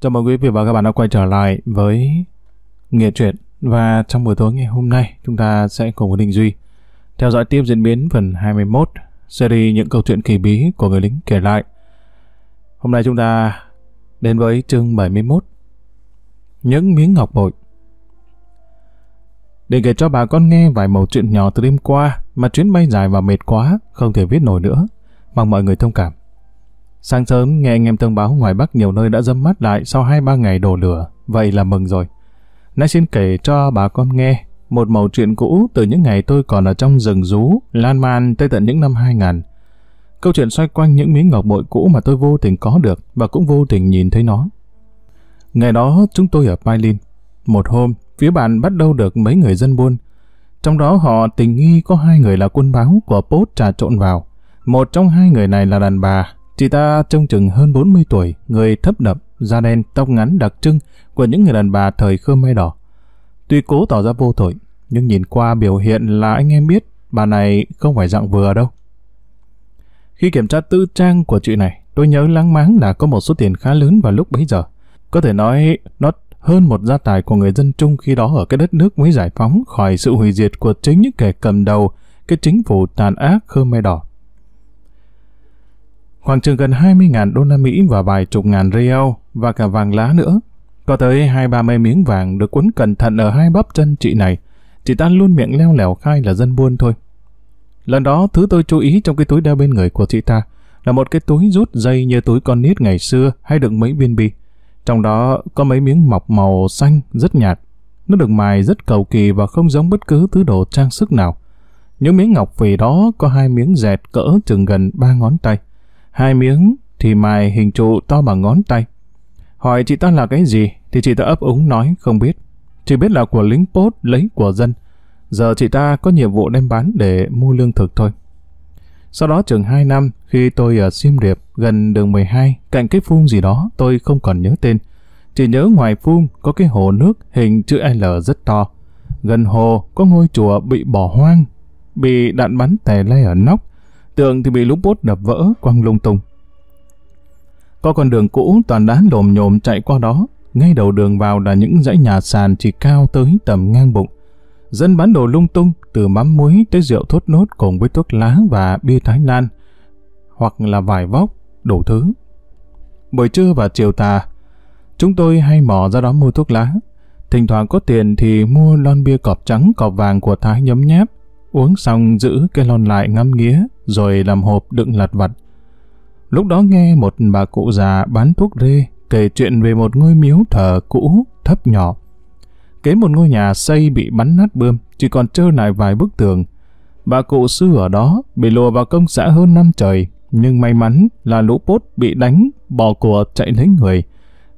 Chào mừng quý vị và các bạn đã quay trở lại với Nghệ truyện và trong buổi tối ngày hôm nay chúng ta sẽ cùng với Đình Duy theo dõi tiếp diễn biến phần 21 series những câu chuyện kỳ bí của người lính kể lại. Hôm nay chúng ta đến với chương 71 Những miếng ngọc bội Để kể cho bà con nghe vài mẩu chuyện nhỏ từ đêm qua mà chuyến bay dài và mệt quá không thể viết nổi nữa mong mọi người thông cảm. Sáng sớm nghe anh em thông báo ngoài Bắc nhiều nơi đã dâm mắt lại sau 2-3 ngày đổ lửa, vậy là mừng rồi. Nãy xin kể cho bà con nghe một mẩu chuyện cũ từ những ngày tôi còn ở trong rừng rú, lan man tới tận những năm 2000. Câu chuyện xoay quanh những miếng ngọc bội cũ mà tôi vô tình có được và cũng vô tình nhìn thấy nó. Ngày đó chúng tôi ở Pailin. Một hôm, phía bạn bắt đầu được mấy người dân buôn. Trong đó họ tình nghi có hai người là quân báo của Pốt trà trộn vào. Một trong hai người này là đàn bà, Chị ta trông chừng hơn 40 tuổi, người thấp đập, da đen, tóc ngắn đặc trưng của những người đàn bà thời khơ Khmer đỏ. Tuy cố tỏ ra vô tội, nhưng nhìn qua biểu hiện là anh em biết bà này không phải dạng vừa đâu. Khi kiểm tra tư trang của chị này, tôi nhớ lắng máng là có một số tiền khá lớn vào lúc bấy giờ. Có thể nói nó hơn một gia tài của người dân Trung khi đó ở cái đất nước mới giải phóng khỏi sự hủy diệt của chính những kẻ cầm đầu cái chính phủ tàn ác khơ Khmer Đỏ khoảng chừng gần 20.000 đô la Mỹ và vài chục ngàn real và cả vàng lá nữa. Có tới hai ba mươi miếng vàng được quấn cẩn thận ở hai bắp chân chị này. Chị ta luôn miệng leo lẻo khai là dân buôn thôi. Lần đó, thứ tôi chú ý trong cái túi đeo bên người của chị ta là một cái túi rút dây như túi con nít ngày xưa hay đựng mấy viên bi. Trong đó có mấy miếng mọc màu xanh rất nhạt. Nó được mài rất cầu kỳ và không giống bất cứ thứ đồ trang sức nào. Những miếng ngọc về đó có hai miếng dẹt cỡ chừng gần ba ngón tay hai miếng thì mài hình trụ to bằng ngón tay. Hỏi chị ta là cái gì thì chị ta ấp úng nói không biết. Chỉ biết là của lính post lấy của dân. Giờ chị ta có nhiệm vụ đem bán để mua lương thực thôi. Sau đó chừng 2 năm, khi tôi ở Sim Điệp, gần đường 12, cạnh cái phun gì đó, tôi không còn nhớ tên. Chỉ nhớ ngoài phun có cái hồ nước hình chữ L rất to. Gần hồ có ngôi chùa bị bỏ hoang, bị đạn bắn tè le ở nóc, tường thì bị lũ bốt đập vỡ, quăng lung tung. Có con đường cũ toàn đá lồm nhồm chạy qua đó, ngay đầu đường vào là những dãy nhà sàn chỉ cao tới tầm ngang bụng. Dân bán đồ lung tung, từ mắm muối tới rượu thốt nốt cùng với thuốc lá và bia Thái Lan, hoặc là vải vóc, đủ thứ. Buổi trưa và chiều tà, chúng tôi hay mò ra đó mua thuốc lá. Thỉnh thoảng có tiền thì mua lon bia cọp trắng cọp vàng của Thái nhấm nháp, uống xong giữ cái lon lại ngắm nghía, rồi làm hộp đựng lặt vặt. Lúc đó nghe một bà cụ già bán thuốc rê kể chuyện về một ngôi miếu thờ cũ, thấp nhỏ. Kế một ngôi nhà xây bị bắn nát bươm, chỉ còn trơ lại vài bức tường. Bà cụ sư ở đó bị lùa vào công xã hơn năm trời, nhưng may mắn là lũ bốt bị đánh, bỏ của chạy lấy người,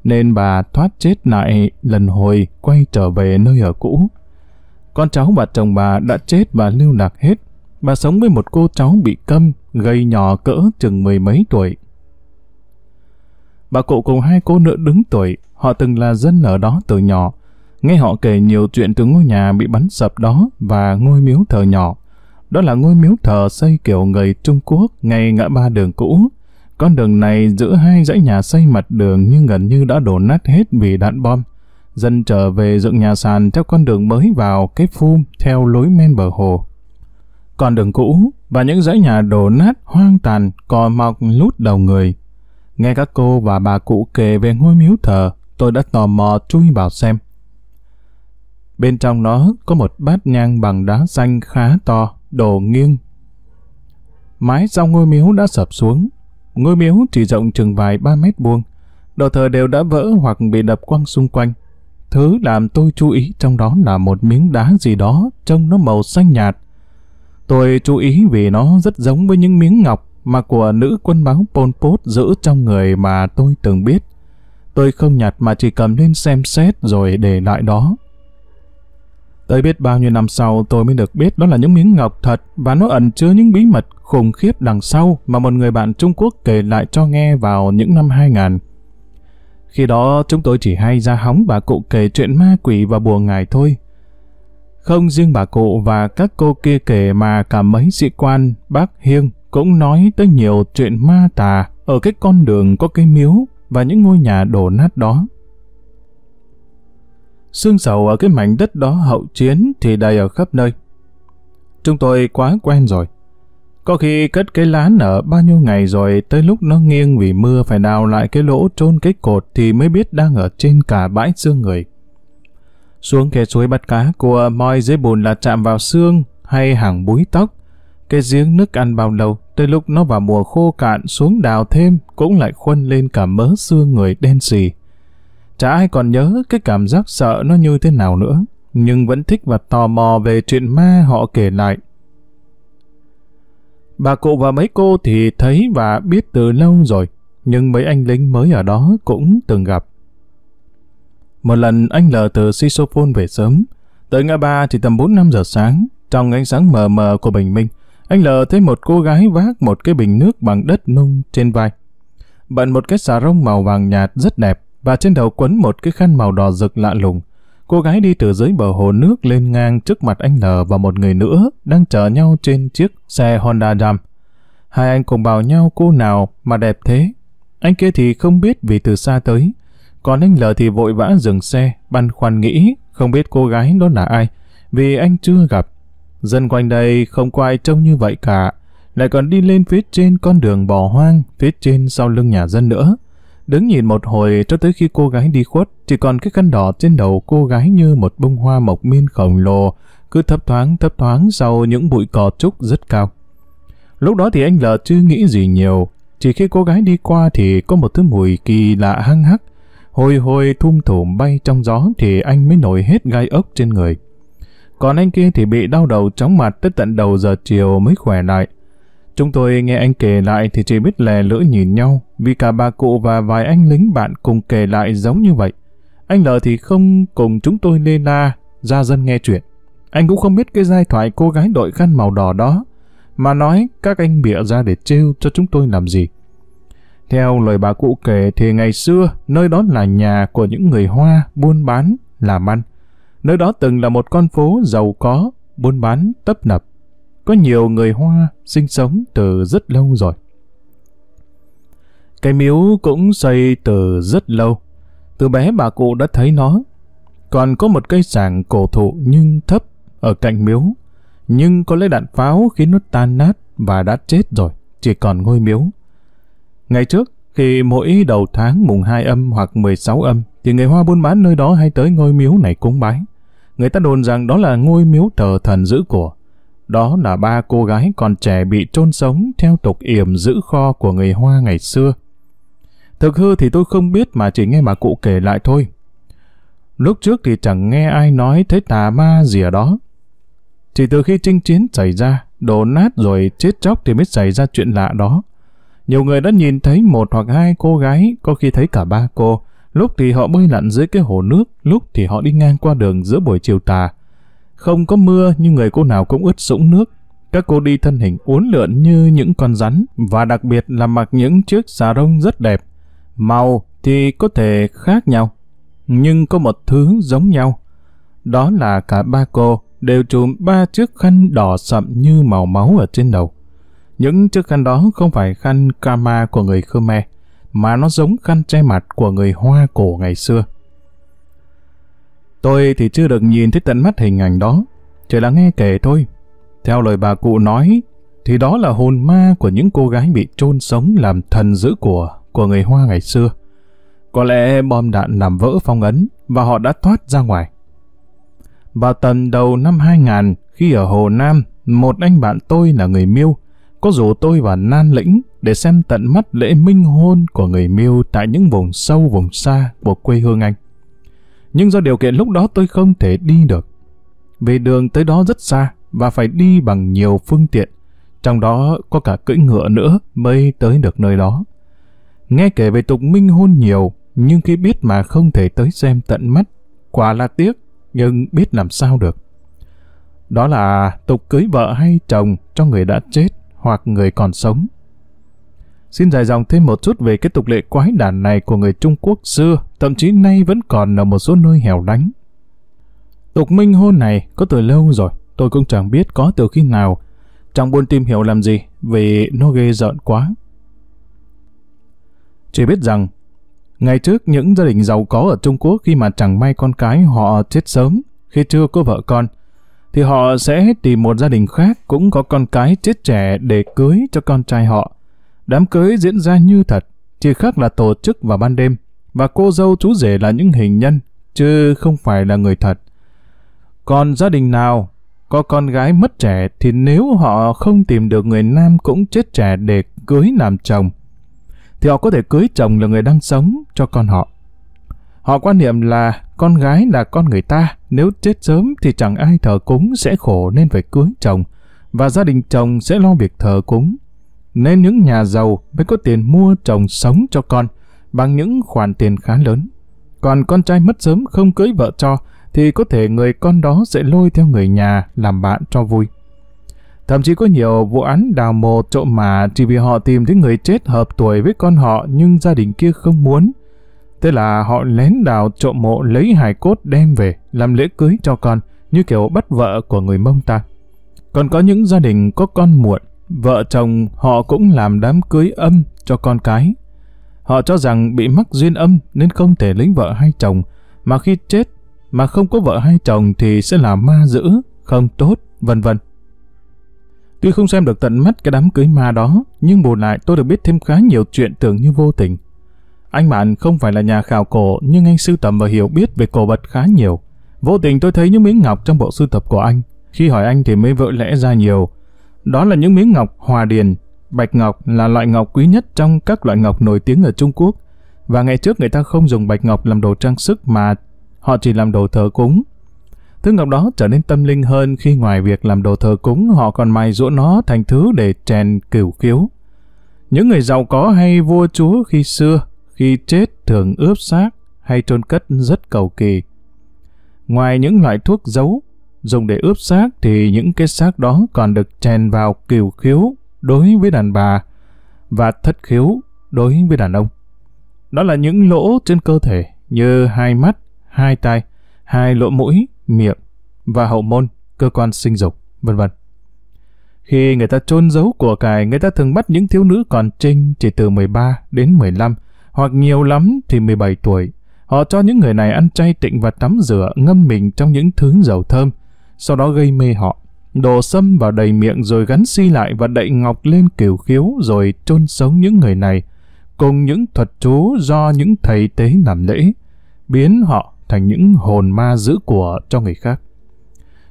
nên bà thoát chết lại lần hồi quay trở về nơi ở cũ. Con cháu bà chồng bà đã chết và lưu lạc hết. Bà sống với một cô cháu bị câm, gây nhỏ cỡ chừng mười mấy tuổi. Bà cụ cùng hai cô nữa đứng tuổi, họ từng là dân ở đó từ nhỏ. Nghe họ kể nhiều chuyện từ ngôi nhà bị bắn sập đó và ngôi miếu thờ nhỏ. Đó là ngôi miếu thờ xây kiểu người Trung Quốc ngay ngã ba đường cũ. Con đường này giữa hai dãy nhà xây mặt đường nhưng gần như đã đổ nát hết vì đạn bom dân trở về dựng nhà sàn theo con đường mới vào cái phum theo lối men bờ hồ. Con đường cũ và những dãy nhà đổ nát hoang tàn cò mọc lút đầu người. Nghe các cô và bà cụ kể về ngôi miếu thờ, tôi đã tò mò chui vào xem. Bên trong nó có một bát nhang bằng đá xanh khá to, đổ nghiêng. Mái sau ngôi miếu đã sập xuống. Ngôi miếu chỉ rộng chừng vài ba mét vuông. Đồ thờ đều đã vỡ hoặc bị đập quăng xung quanh. Thứ làm tôi chú ý trong đó là một miếng đá gì đó trông nó màu xanh nhạt. Tôi chú ý vì nó rất giống với những miếng ngọc mà của nữ quân báo Pol Pot giữ trong người mà tôi từng biết. Tôi không nhặt mà chỉ cầm lên xem xét rồi để lại đó. tôi biết bao nhiêu năm sau tôi mới được biết đó là những miếng ngọc thật và nó ẩn chứa những bí mật khủng khiếp đằng sau mà một người bạn Trung Quốc kể lại cho nghe vào những năm 2000. Khi đó chúng tôi chỉ hay ra hóng bà cụ kể chuyện ma quỷ và bùa ngài thôi. Không riêng bà cụ và các cô kia kể mà cả mấy sĩ quan, bác Hiêng cũng nói tới nhiều chuyện ma tà ở cái con đường có cái miếu và những ngôi nhà đổ nát đó. Sương sầu ở cái mảnh đất đó hậu chiến thì đầy ở khắp nơi. Chúng tôi quá quen rồi. Có khi cất cái lán ở bao nhiêu ngày rồi tới lúc nó nghiêng vì mưa phải đào lại cái lỗ trôn cái cột thì mới biết đang ở trên cả bãi xương người. Xuống khe suối bắt cá của moi dưới bùn là chạm vào xương hay hàng búi tóc. Cái giếng nước ăn bao lâu, tới lúc nó vào mùa khô cạn xuống đào thêm cũng lại khuân lên cả mớ xương người đen xì. Chả ai còn nhớ cái cảm giác sợ nó như thế nào nữa, nhưng vẫn thích và tò mò về chuyện ma họ kể lại. Bà cụ và mấy cô thì thấy và biết từ lâu rồi, nhưng mấy anh lính mới ở đó cũng từng gặp. Một lần anh lờ từ Sisophone về sớm, tới ngã ba chỉ tầm 4-5 giờ sáng, trong ánh sáng mờ mờ của bình minh, anh lờ thấy một cô gái vác một cái bình nước bằng đất nung trên vai. Bận một cái xà rông màu vàng nhạt rất đẹp và trên đầu quấn một cái khăn màu đỏ rực lạ lùng. Cô gái đi từ dưới bờ hồ nước lên ngang trước mặt anh L và một người nữa đang chở nhau trên chiếc xe Honda Jam. Hai anh cùng bảo nhau cô nào mà đẹp thế. Anh kia thì không biết vì từ xa tới. Còn anh L thì vội vã dừng xe, băn khoăn nghĩ không biết cô gái đó là ai vì anh chưa gặp. Dân quanh đây không có ai trông như vậy cả. Lại còn đi lên phía trên con đường bò hoang phía trên sau lưng nhà dân nữa Đứng nhìn một hồi cho tới khi cô gái đi khuất, chỉ còn cái khăn đỏ trên đầu cô gái như một bông hoa mộc miên khổng lồ, cứ thấp thoáng thấp thoáng sau những bụi cỏ trúc rất cao. Lúc đó thì anh lờ chưa nghĩ gì nhiều, chỉ khi cô gái đi qua thì có một thứ mùi kỳ lạ hăng hắc, hồi hồi thum thủm bay trong gió thì anh mới nổi hết gai ốc trên người. Còn anh kia thì bị đau đầu chóng mặt tới tận đầu giờ chiều mới khỏe lại. Chúng tôi nghe anh kể lại thì chỉ biết lè lưỡi nhìn nhau, vì cả bà cụ và vài anh lính bạn cùng kể lại giống như vậy. Anh L thì không cùng chúng tôi lê la, ra dân nghe chuyện. Anh cũng không biết cái giai thoại cô gái đội khăn màu đỏ đó, mà nói các anh bịa ra để trêu cho chúng tôi làm gì. Theo lời bà cụ kể thì ngày xưa nơi đó là nhà của những người Hoa buôn bán, làm ăn. Nơi đó từng là một con phố giàu có, buôn bán, tấp nập có nhiều người Hoa sinh sống từ rất lâu rồi. Cái miếu cũng xây từ rất lâu. Từ bé bà cụ đã thấy nó. Còn có một cây sàng cổ thụ nhưng thấp ở cạnh miếu. Nhưng có lẽ đạn pháo khiến nó tan nát và đã chết rồi, chỉ còn ngôi miếu. Ngày trước, khi mỗi đầu tháng mùng 2 âm hoặc 16 âm, thì người Hoa buôn bán nơi đó hay tới ngôi miếu này cúng bái. Người ta đồn rằng đó là ngôi miếu thờ thần giữ của. Đó là ba cô gái còn trẻ bị chôn sống theo tục yểm giữ kho của người Hoa ngày xưa. Thực hư thì tôi không biết mà chỉ nghe bà cụ kể lại thôi. Lúc trước thì chẳng nghe ai nói thấy tà ma gì ở đó. Chỉ từ khi chinh chiến xảy ra, đổ nát rồi chết chóc thì mới xảy ra chuyện lạ đó. Nhiều người đã nhìn thấy một hoặc hai cô gái, có khi thấy cả ba cô. Lúc thì họ bơi lặn dưới cái hồ nước, lúc thì họ đi ngang qua đường giữa buổi chiều tà. Không có mưa nhưng người cô nào cũng ướt sũng nước. Các cô đi thân hình uốn lượn như những con rắn và đặc biệt là mặc những chiếc xà rông rất đẹp. Màu thì có thể khác nhau, nhưng có một thứ giống nhau. Đó là cả ba cô đều trùm ba chiếc khăn đỏ sậm như màu máu ở trên đầu. Những chiếc khăn đó không phải khăn kama của người Khmer, mà nó giống khăn che mặt của người Hoa cổ ngày xưa. Tôi thì chưa được nhìn thấy tận mắt hình ảnh đó, chỉ là nghe kể thôi. Theo lời bà cụ nói, thì đó là hồn ma của những cô gái bị chôn sống làm thần giữ của của người Hoa ngày xưa. Có lẽ bom đạn làm vỡ phong ấn và họ đã thoát ra ngoài. Vào tầm đầu năm 2000, khi ở Hồ Nam, một anh bạn tôi là người Miêu, có rủ tôi và Nan Lĩnh để xem tận mắt lễ minh hôn của người Miêu tại những vùng sâu vùng xa của quê hương anh nhưng do điều kiện lúc đó tôi không thể đi được. Vì đường tới đó rất xa và phải đi bằng nhiều phương tiện, trong đó có cả cưỡi ngựa nữa mới tới được nơi đó. Nghe kể về tục minh hôn nhiều, nhưng khi biết mà không thể tới xem tận mắt, quả là tiếc, nhưng biết làm sao được. Đó là tục cưới vợ hay chồng cho người đã chết hoặc người còn sống. Xin dài dòng thêm một chút về cái tục lệ quái đản này của người Trung Quốc xưa, thậm chí nay vẫn còn ở một số nơi hẻo lánh. Tục minh hôn này có từ lâu rồi, tôi cũng chẳng biết có từ khi nào. Chẳng buồn tìm hiểu làm gì, vì nó ghê rợn quá. Chỉ biết rằng, ngày trước những gia đình giàu có ở Trung Quốc khi mà chẳng may con cái họ chết sớm, khi chưa có vợ con, thì họ sẽ tìm một gia đình khác cũng có con cái chết trẻ để cưới cho con trai họ. Đám cưới diễn ra như thật, chỉ khác là tổ chức vào ban đêm, và cô dâu chú rể là những hình nhân, chứ không phải là người thật. Còn gia đình nào có con gái mất trẻ thì nếu họ không tìm được người nam cũng chết trẻ để cưới làm chồng, thì họ có thể cưới chồng là người đang sống cho con họ. Họ quan niệm là con gái là con người ta, nếu chết sớm thì chẳng ai thờ cúng sẽ khổ nên phải cưới chồng, và gia đình chồng sẽ lo việc thờ cúng nên những nhà giàu mới có tiền mua chồng sống cho con bằng những khoản tiền khá lớn. Còn con trai mất sớm không cưới vợ cho thì có thể người con đó sẽ lôi theo người nhà làm bạn cho vui. Thậm chí có nhiều vụ án đào mồ trộm mà chỉ vì họ tìm thấy người chết hợp tuổi với con họ nhưng gia đình kia không muốn. Thế là họ lén đào trộm mộ lấy hài cốt đem về làm lễ cưới cho con như kiểu bắt vợ của người mông ta. Còn có những gia đình có con muộn vợ chồng họ cũng làm đám cưới âm cho con cái. Họ cho rằng bị mắc duyên âm nên không thể lấy vợ hay chồng, mà khi chết mà không có vợ hay chồng thì sẽ là ma dữ, không tốt, vân vân. Tuy không xem được tận mắt cái đám cưới ma đó, nhưng bù lại tôi được biết thêm khá nhiều chuyện tưởng như vô tình. Anh bạn không phải là nhà khảo cổ nhưng anh sưu tầm và hiểu biết về cổ vật khá nhiều. Vô tình tôi thấy những miếng ngọc trong bộ sưu tập của anh. Khi hỏi anh thì mới vỡ lẽ ra nhiều, đó là những miếng ngọc hòa điền. Bạch ngọc là loại ngọc quý nhất trong các loại ngọc nổi tiếng ở Trung Quốc. Và ngày trước người ta không dùng bạch ngọc làm đồ trang sức mà họ chỉ làm đồ thờ cúng. Thứ ngọc đó trở nên tâm linh hơn khi ngoài việc làm đồ thờ cúng họ còn mài rũa nó thành thứ để chèn cửu khiếu. Những người giàu có hay vua chúa khi xưa, khi chết thường ướp xác hay trôn cất rất cầu kỳ. Ngoài những loại thuốc giấu, dùng để ướp xác thì những cái xác đó còn được chèn vào kiều khiếu đối với đàn bà và thất khiếu đối với đàn ông. Đó là những lỗ trên cơ thể như hai mắt, hai tai, hai lỗ mũi, miệng và hậu môn, cơ quan sinh dục, vân vân. Khi người ta chôn giấu của cải, người ta thường bắt những thiếu nữ còn trinh chỉ từ 13 đến 15, hoặc nhiều lắm thì 17 tuổi. Họ cho những người này ăn chay tịnh và tắm rửa, ngâm mình trong những thứ dầu thơm, sau đó gây mê họ. Đổ xâm vào đầy miệng rồi gắn si lại và đậy ngọc lên kiều khiếu rồi chôn sống những người này, cùng những thuật chú do những thầy tế làm lễ, biến họ thành những hồn ma giữ của cho người khác.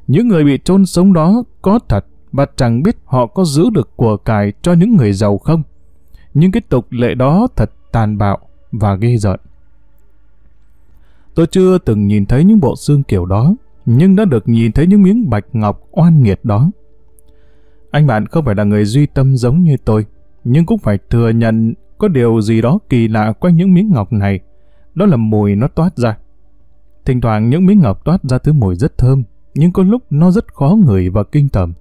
Những người bị chôn sống đó có thật và chẳng biết họ có giữ được của cải cho những người giàu không. Nhưng cái tục lệ đó thật tàn bạo và ghê rợn. Tôi chưa từng nhìn thấy những bộ xương kiểu đó, nhưng đã được nhìn thấy những miếng bạch ngọc oan nghiệt đó. Anh bạn không phải là người duy tâm giống như tôi, nhưng cũng phải thừa nhận có điều gì đó kỳ lạ quanh những miếng ngọc này. Đó là mùi nó toát ra. Thỉnh thoảng những miếng ngọc toát ra thứ mùi rất thơm, nhưng có lúc nó rất khó ngửi và kinh tởm.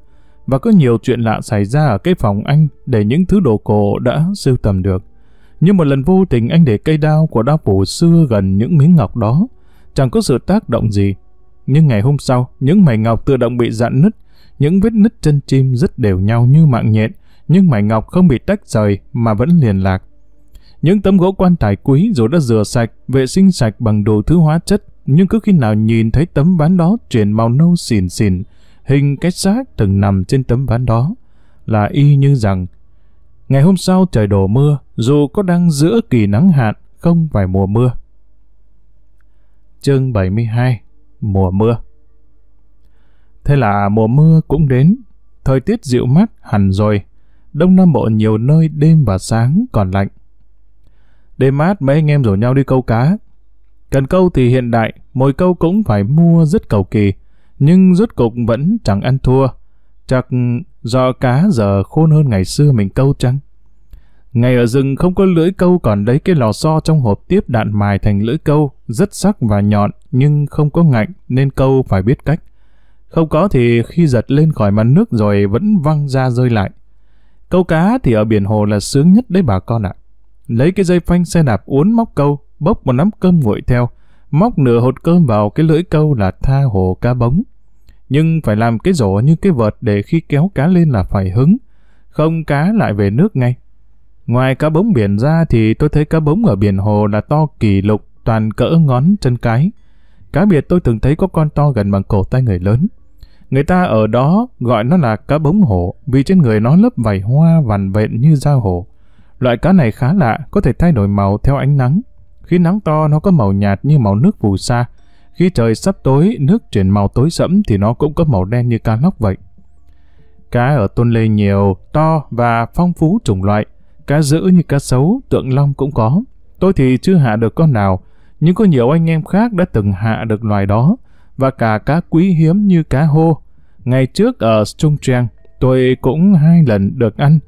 Và có nhiều chuyện lạ xảy ra ở cái phòng anh để những thứ đồ cổ đã sưu tầm được. Nhưng một lần vô tình anh để cây đao của đao phủ xưa gần những miếng ngọc đó, chẳng có sự tác động gì nhưng ngày hôm sau, những mảnh ngọc tự động bị dạn nứt, những vết nứt chân chim rất đều nhau như mạng nhện, nhưng mảnh ngọc không bị tách rời mà vẫn liền lạc. Những tấm gỗ quan tài quý dù đã rửa sạch, vệ sinh sạch bằng đồ thứ hóa chất, nhưng cứ khi nào nhìn thấy tấm ván đó chuyển màu nâu xỉn xỉn, hình cái xác từng nằm trên tấm ván đó, là y như rằng Ngày hôm sau trời đổ mưa, dù có đang giữa kỳ nắng hạn, không phải mùa mưa. Chương 72 mùa mưa. Thế là mùa mưa cũng đến, thời tiết dịu mát hẳn rồi, Đông Nam Bộ nhiều nơi đêm và sáng còn lạnh. Đêm mát mấy anh em rủ nhau đi câu cá. Cần câu thì hiện đại, mỗi câu cũng phải mua rất cầu kỳ, nhưng rốt cục vẫn chẳng ăn thua. Chắc do cá giờ khôn hơn ngày xưa mình câu chăng? Ngày ở rừng không có lưỡi câu còn lấy cái lò xo trong hộp tiếp đạn mài thành lưỡi câu, rất sắc và nhọn nhưng không có ngạnh nên câu phải biết cách. Không có thì khi giật lên khỏi mặt nước rồi vẫn văng ra rơi lại. Câu cá thì ở biển hồ là sướng nhất đấy bà con ạ. Lấy cái dây phanh xe đạp uốn móc câu, bốc một nắm cơm nguội theo, móc nửa hột cơm vào cái lưỡi câu là tha hồ cá bống. Nhưng phải làm cái rổ như cái vợt để khi kéo cá lên là phải hứng, không cá lại về nước ngay. Ngoài cá bống biển ra thì tôi thấy cá bống ở biển hồ là to kỷ lục, toàn cỡ ngón chân cái. Cá biệt tôi từng thấy có con to gần bằng cổ tay người lớn. Người ta ở đó gọi nó là cá bống hổ vì trên người nó lớp vảy hoa vằn vện như da hổ. Loại cá này khá lạ, có thể thay đổi màu theo ánh nắng. Khi nắng to nó có màu nhạt như màu nước phù sa. Khi trời sắp tối, nước chuyển màu tối sẫm thì nó cũng có màu đen như cá lóc vậy. Cá ở Tôn Lê nhiều, to và phong phú chủng loại cá dữ như cá sấu, tượng long cũng có. Tôi thì chưa hạ được con nào, nhưng có nhiều anh em khác đã từng hạ được loài đó, và cả cá quý hiếm như cá hô. Ngày trước ở Trung Trang, tôi cũng hai lần được ăn.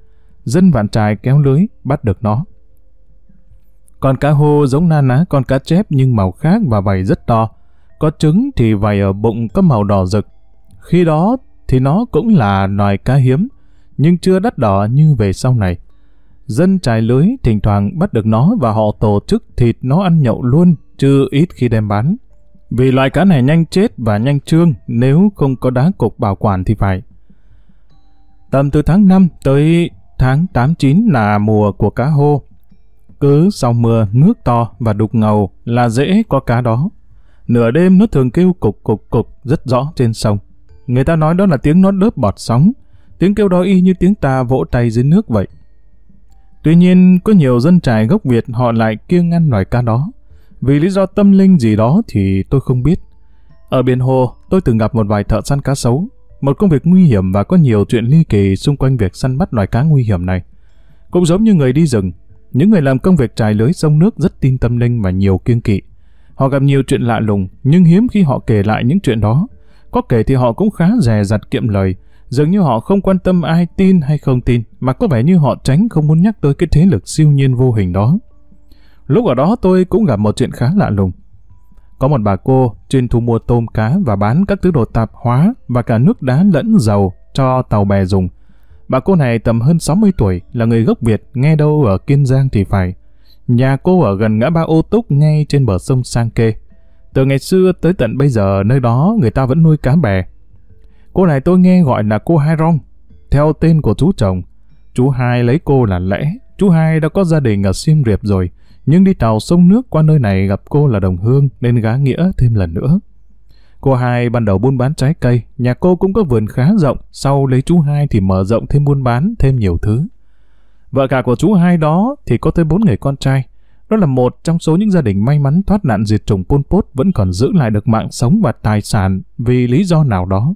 Dân vạn trài kéo lưới, bắt được nó. Con cá hô giống na ná con cá chép nhưng màu khác và vảy rất to. Có trứng thì vảy ở bụng có màu đỏ rực. Khi đó thì nó cũng là loài cá hiếm, nhưng chưa đắt đỏ như về sau này dân trải lưới thỉnh thoảng bắt được nó và họ tổ chức thịt nó ăn nhậu luôn, chứ ít khi đem bán. Vì loại cá này nhanh chết và nhanh trương nếu không có đá cục bảo quản thì phải. Tầm từ tháng 5 tới tháng 8-9 là mùa của cá hô. Cứ sau mưa, nước to và đục ngầu là dễ có cá đó. Nửa đêm nó thường kêu cục cục cục rất rõ trên sông. Người ta nói đó là tiếng nó đớp bọt sóng. Tiếng kêu đó y như tiếng ta vỗ tay dưới nước vậy. Tuy nhiên, có nhiều dân trài gốc Việt họ lại kiêng ăn loài cá đó. Vì lý do tâm linh gì đó thì tôi không biết. Ở biển hồ, tôi từng gặp một vài thợ săn cá sấu, một công việc nguy hiểm và có nhiều chuyện ly kỳ xung quanh việc săn bắt loài cá nguy hiểm này. Cũng giống như người đi rừng, những người làm công việc trải lưới sông nước rất tin tâm linh và nhiều kiêng kỵ. Họ gặp nhiều chuyện lạ lùng, nhưng hiếm khi họ kể lại những chuyện đó. Có kể thì họ cũng khá rè rặt kiệm lời, Dường như họ không quan tâm ai tin hay không tin, mà có vẻ như họ tránh không muốn nhắc tới cái thế lực siêu nhiên vô hình đó. Lúc ở đó tôi cũng gặp một chuyện khá lạ lùng. Có một bà cô chuyên thu mua tôm cá và bán các thứ đồ tạp hóa và cả nước đá lẫn dầu cho tàu bè dùng. Bà cô này tầm hơn 60 tuổi, là người gốc Việt, nghe đâu ở Kiên Giang thì phải. Nhà cô ở gần ngã ba ô túc ngay trên bờ sông Sang Kê. Từ ngày xưa tới tận bây giờ nơi đó người ta vẫn nuôi cá bè, Cô này tôi nghe gọi là cô Hai Rong, theo tên của chú chồng. Chú Hai lấy cô là lẽ, chú Hai đã có gia đình ở Siem riệp rồi, nhưng đi tàu sông nước qua nơi này gặp cô là đồng hương nên gá nghĩa thêm lần nữa. Cô Hai ban đầu buôn bán trái cây, nhà cô cũng có vườn khá rộng, sau lấy chú Hai thì mở rộng thêm buôn bán thêm nhiều thứ. Vợ cả của chú Hai đó thì có tới bốn người con trai. Đó là một trong số những gia đình may mắn thoát nạn diệt chủng Pol Pot vẫn còn giữ lại được mạng sống và tài sản vì lý do nào đó.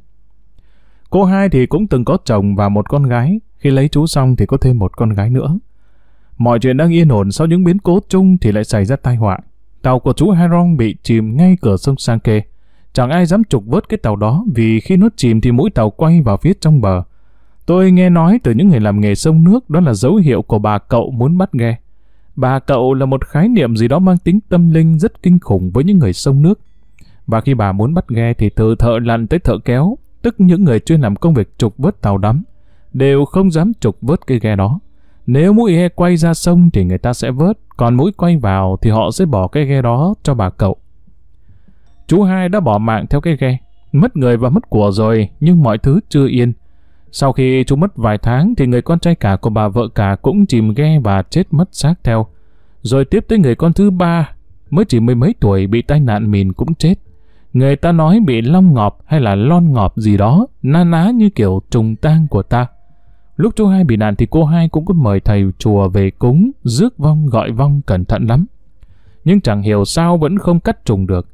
Cô hai thì cũng từng có chồng và một con gái, khi lấy chú xong thì có thêm một con gái nữa. Mọi chuyện đang yên ổn sau những biến cố chung thì lại xảy ra tai họa. Tàu của chú Harong bị chìm ngay cửa sông Sanke. Chẳng ai dám trục vớt cái tàu đó vì khi nó chìm thì mũi tàu quay vào phía trong bờ. Tôi nghe nói từ những người làm nghề sông nước đó là dấu hiệu của bà cậu muốn bắt ghe. Bà cậu là một khái niệm gì đó mang tính tâm linh rất kinh khủng với những người sông nước. Và khi bà muốn bắt ghe thì từ thợ lặn tới thợ kéo, tức những người chuyên làm công việc trục vớt tàu đắm, đều không dám trục vớt cái ghe đó. Nếu mũi ghe quay ra sông thì người ta sẽ vớt, còn mũi quay vào thì họ sẽ bỏ cái ghe đó cho bà cậu. Chú hai đã bỏ mạng theo cái ghe, mất người và mất của rồi nhưng mọi thứ chưa yên. Sau khi chú mất vài tháng thì người con trai cả của bà vợ cả cũng chìm ghe và chết mất xác theo. Rồi tiếp tới người con thứ ba mới chỉ mười mấy tuổi bị tai nạn mìn cũng chết. Người ta nói bị long ngọp hay là lon ngọp gì đó, na ná như kiểu trùng tang của ta. Lúc chú hai bị nạn thì cô hai cũng có mời thầy chùa về cúng, rước vong gọi vong cẩn thận lắm. Nhưng chẳng hiểu sao vẫn không cắt trùng được.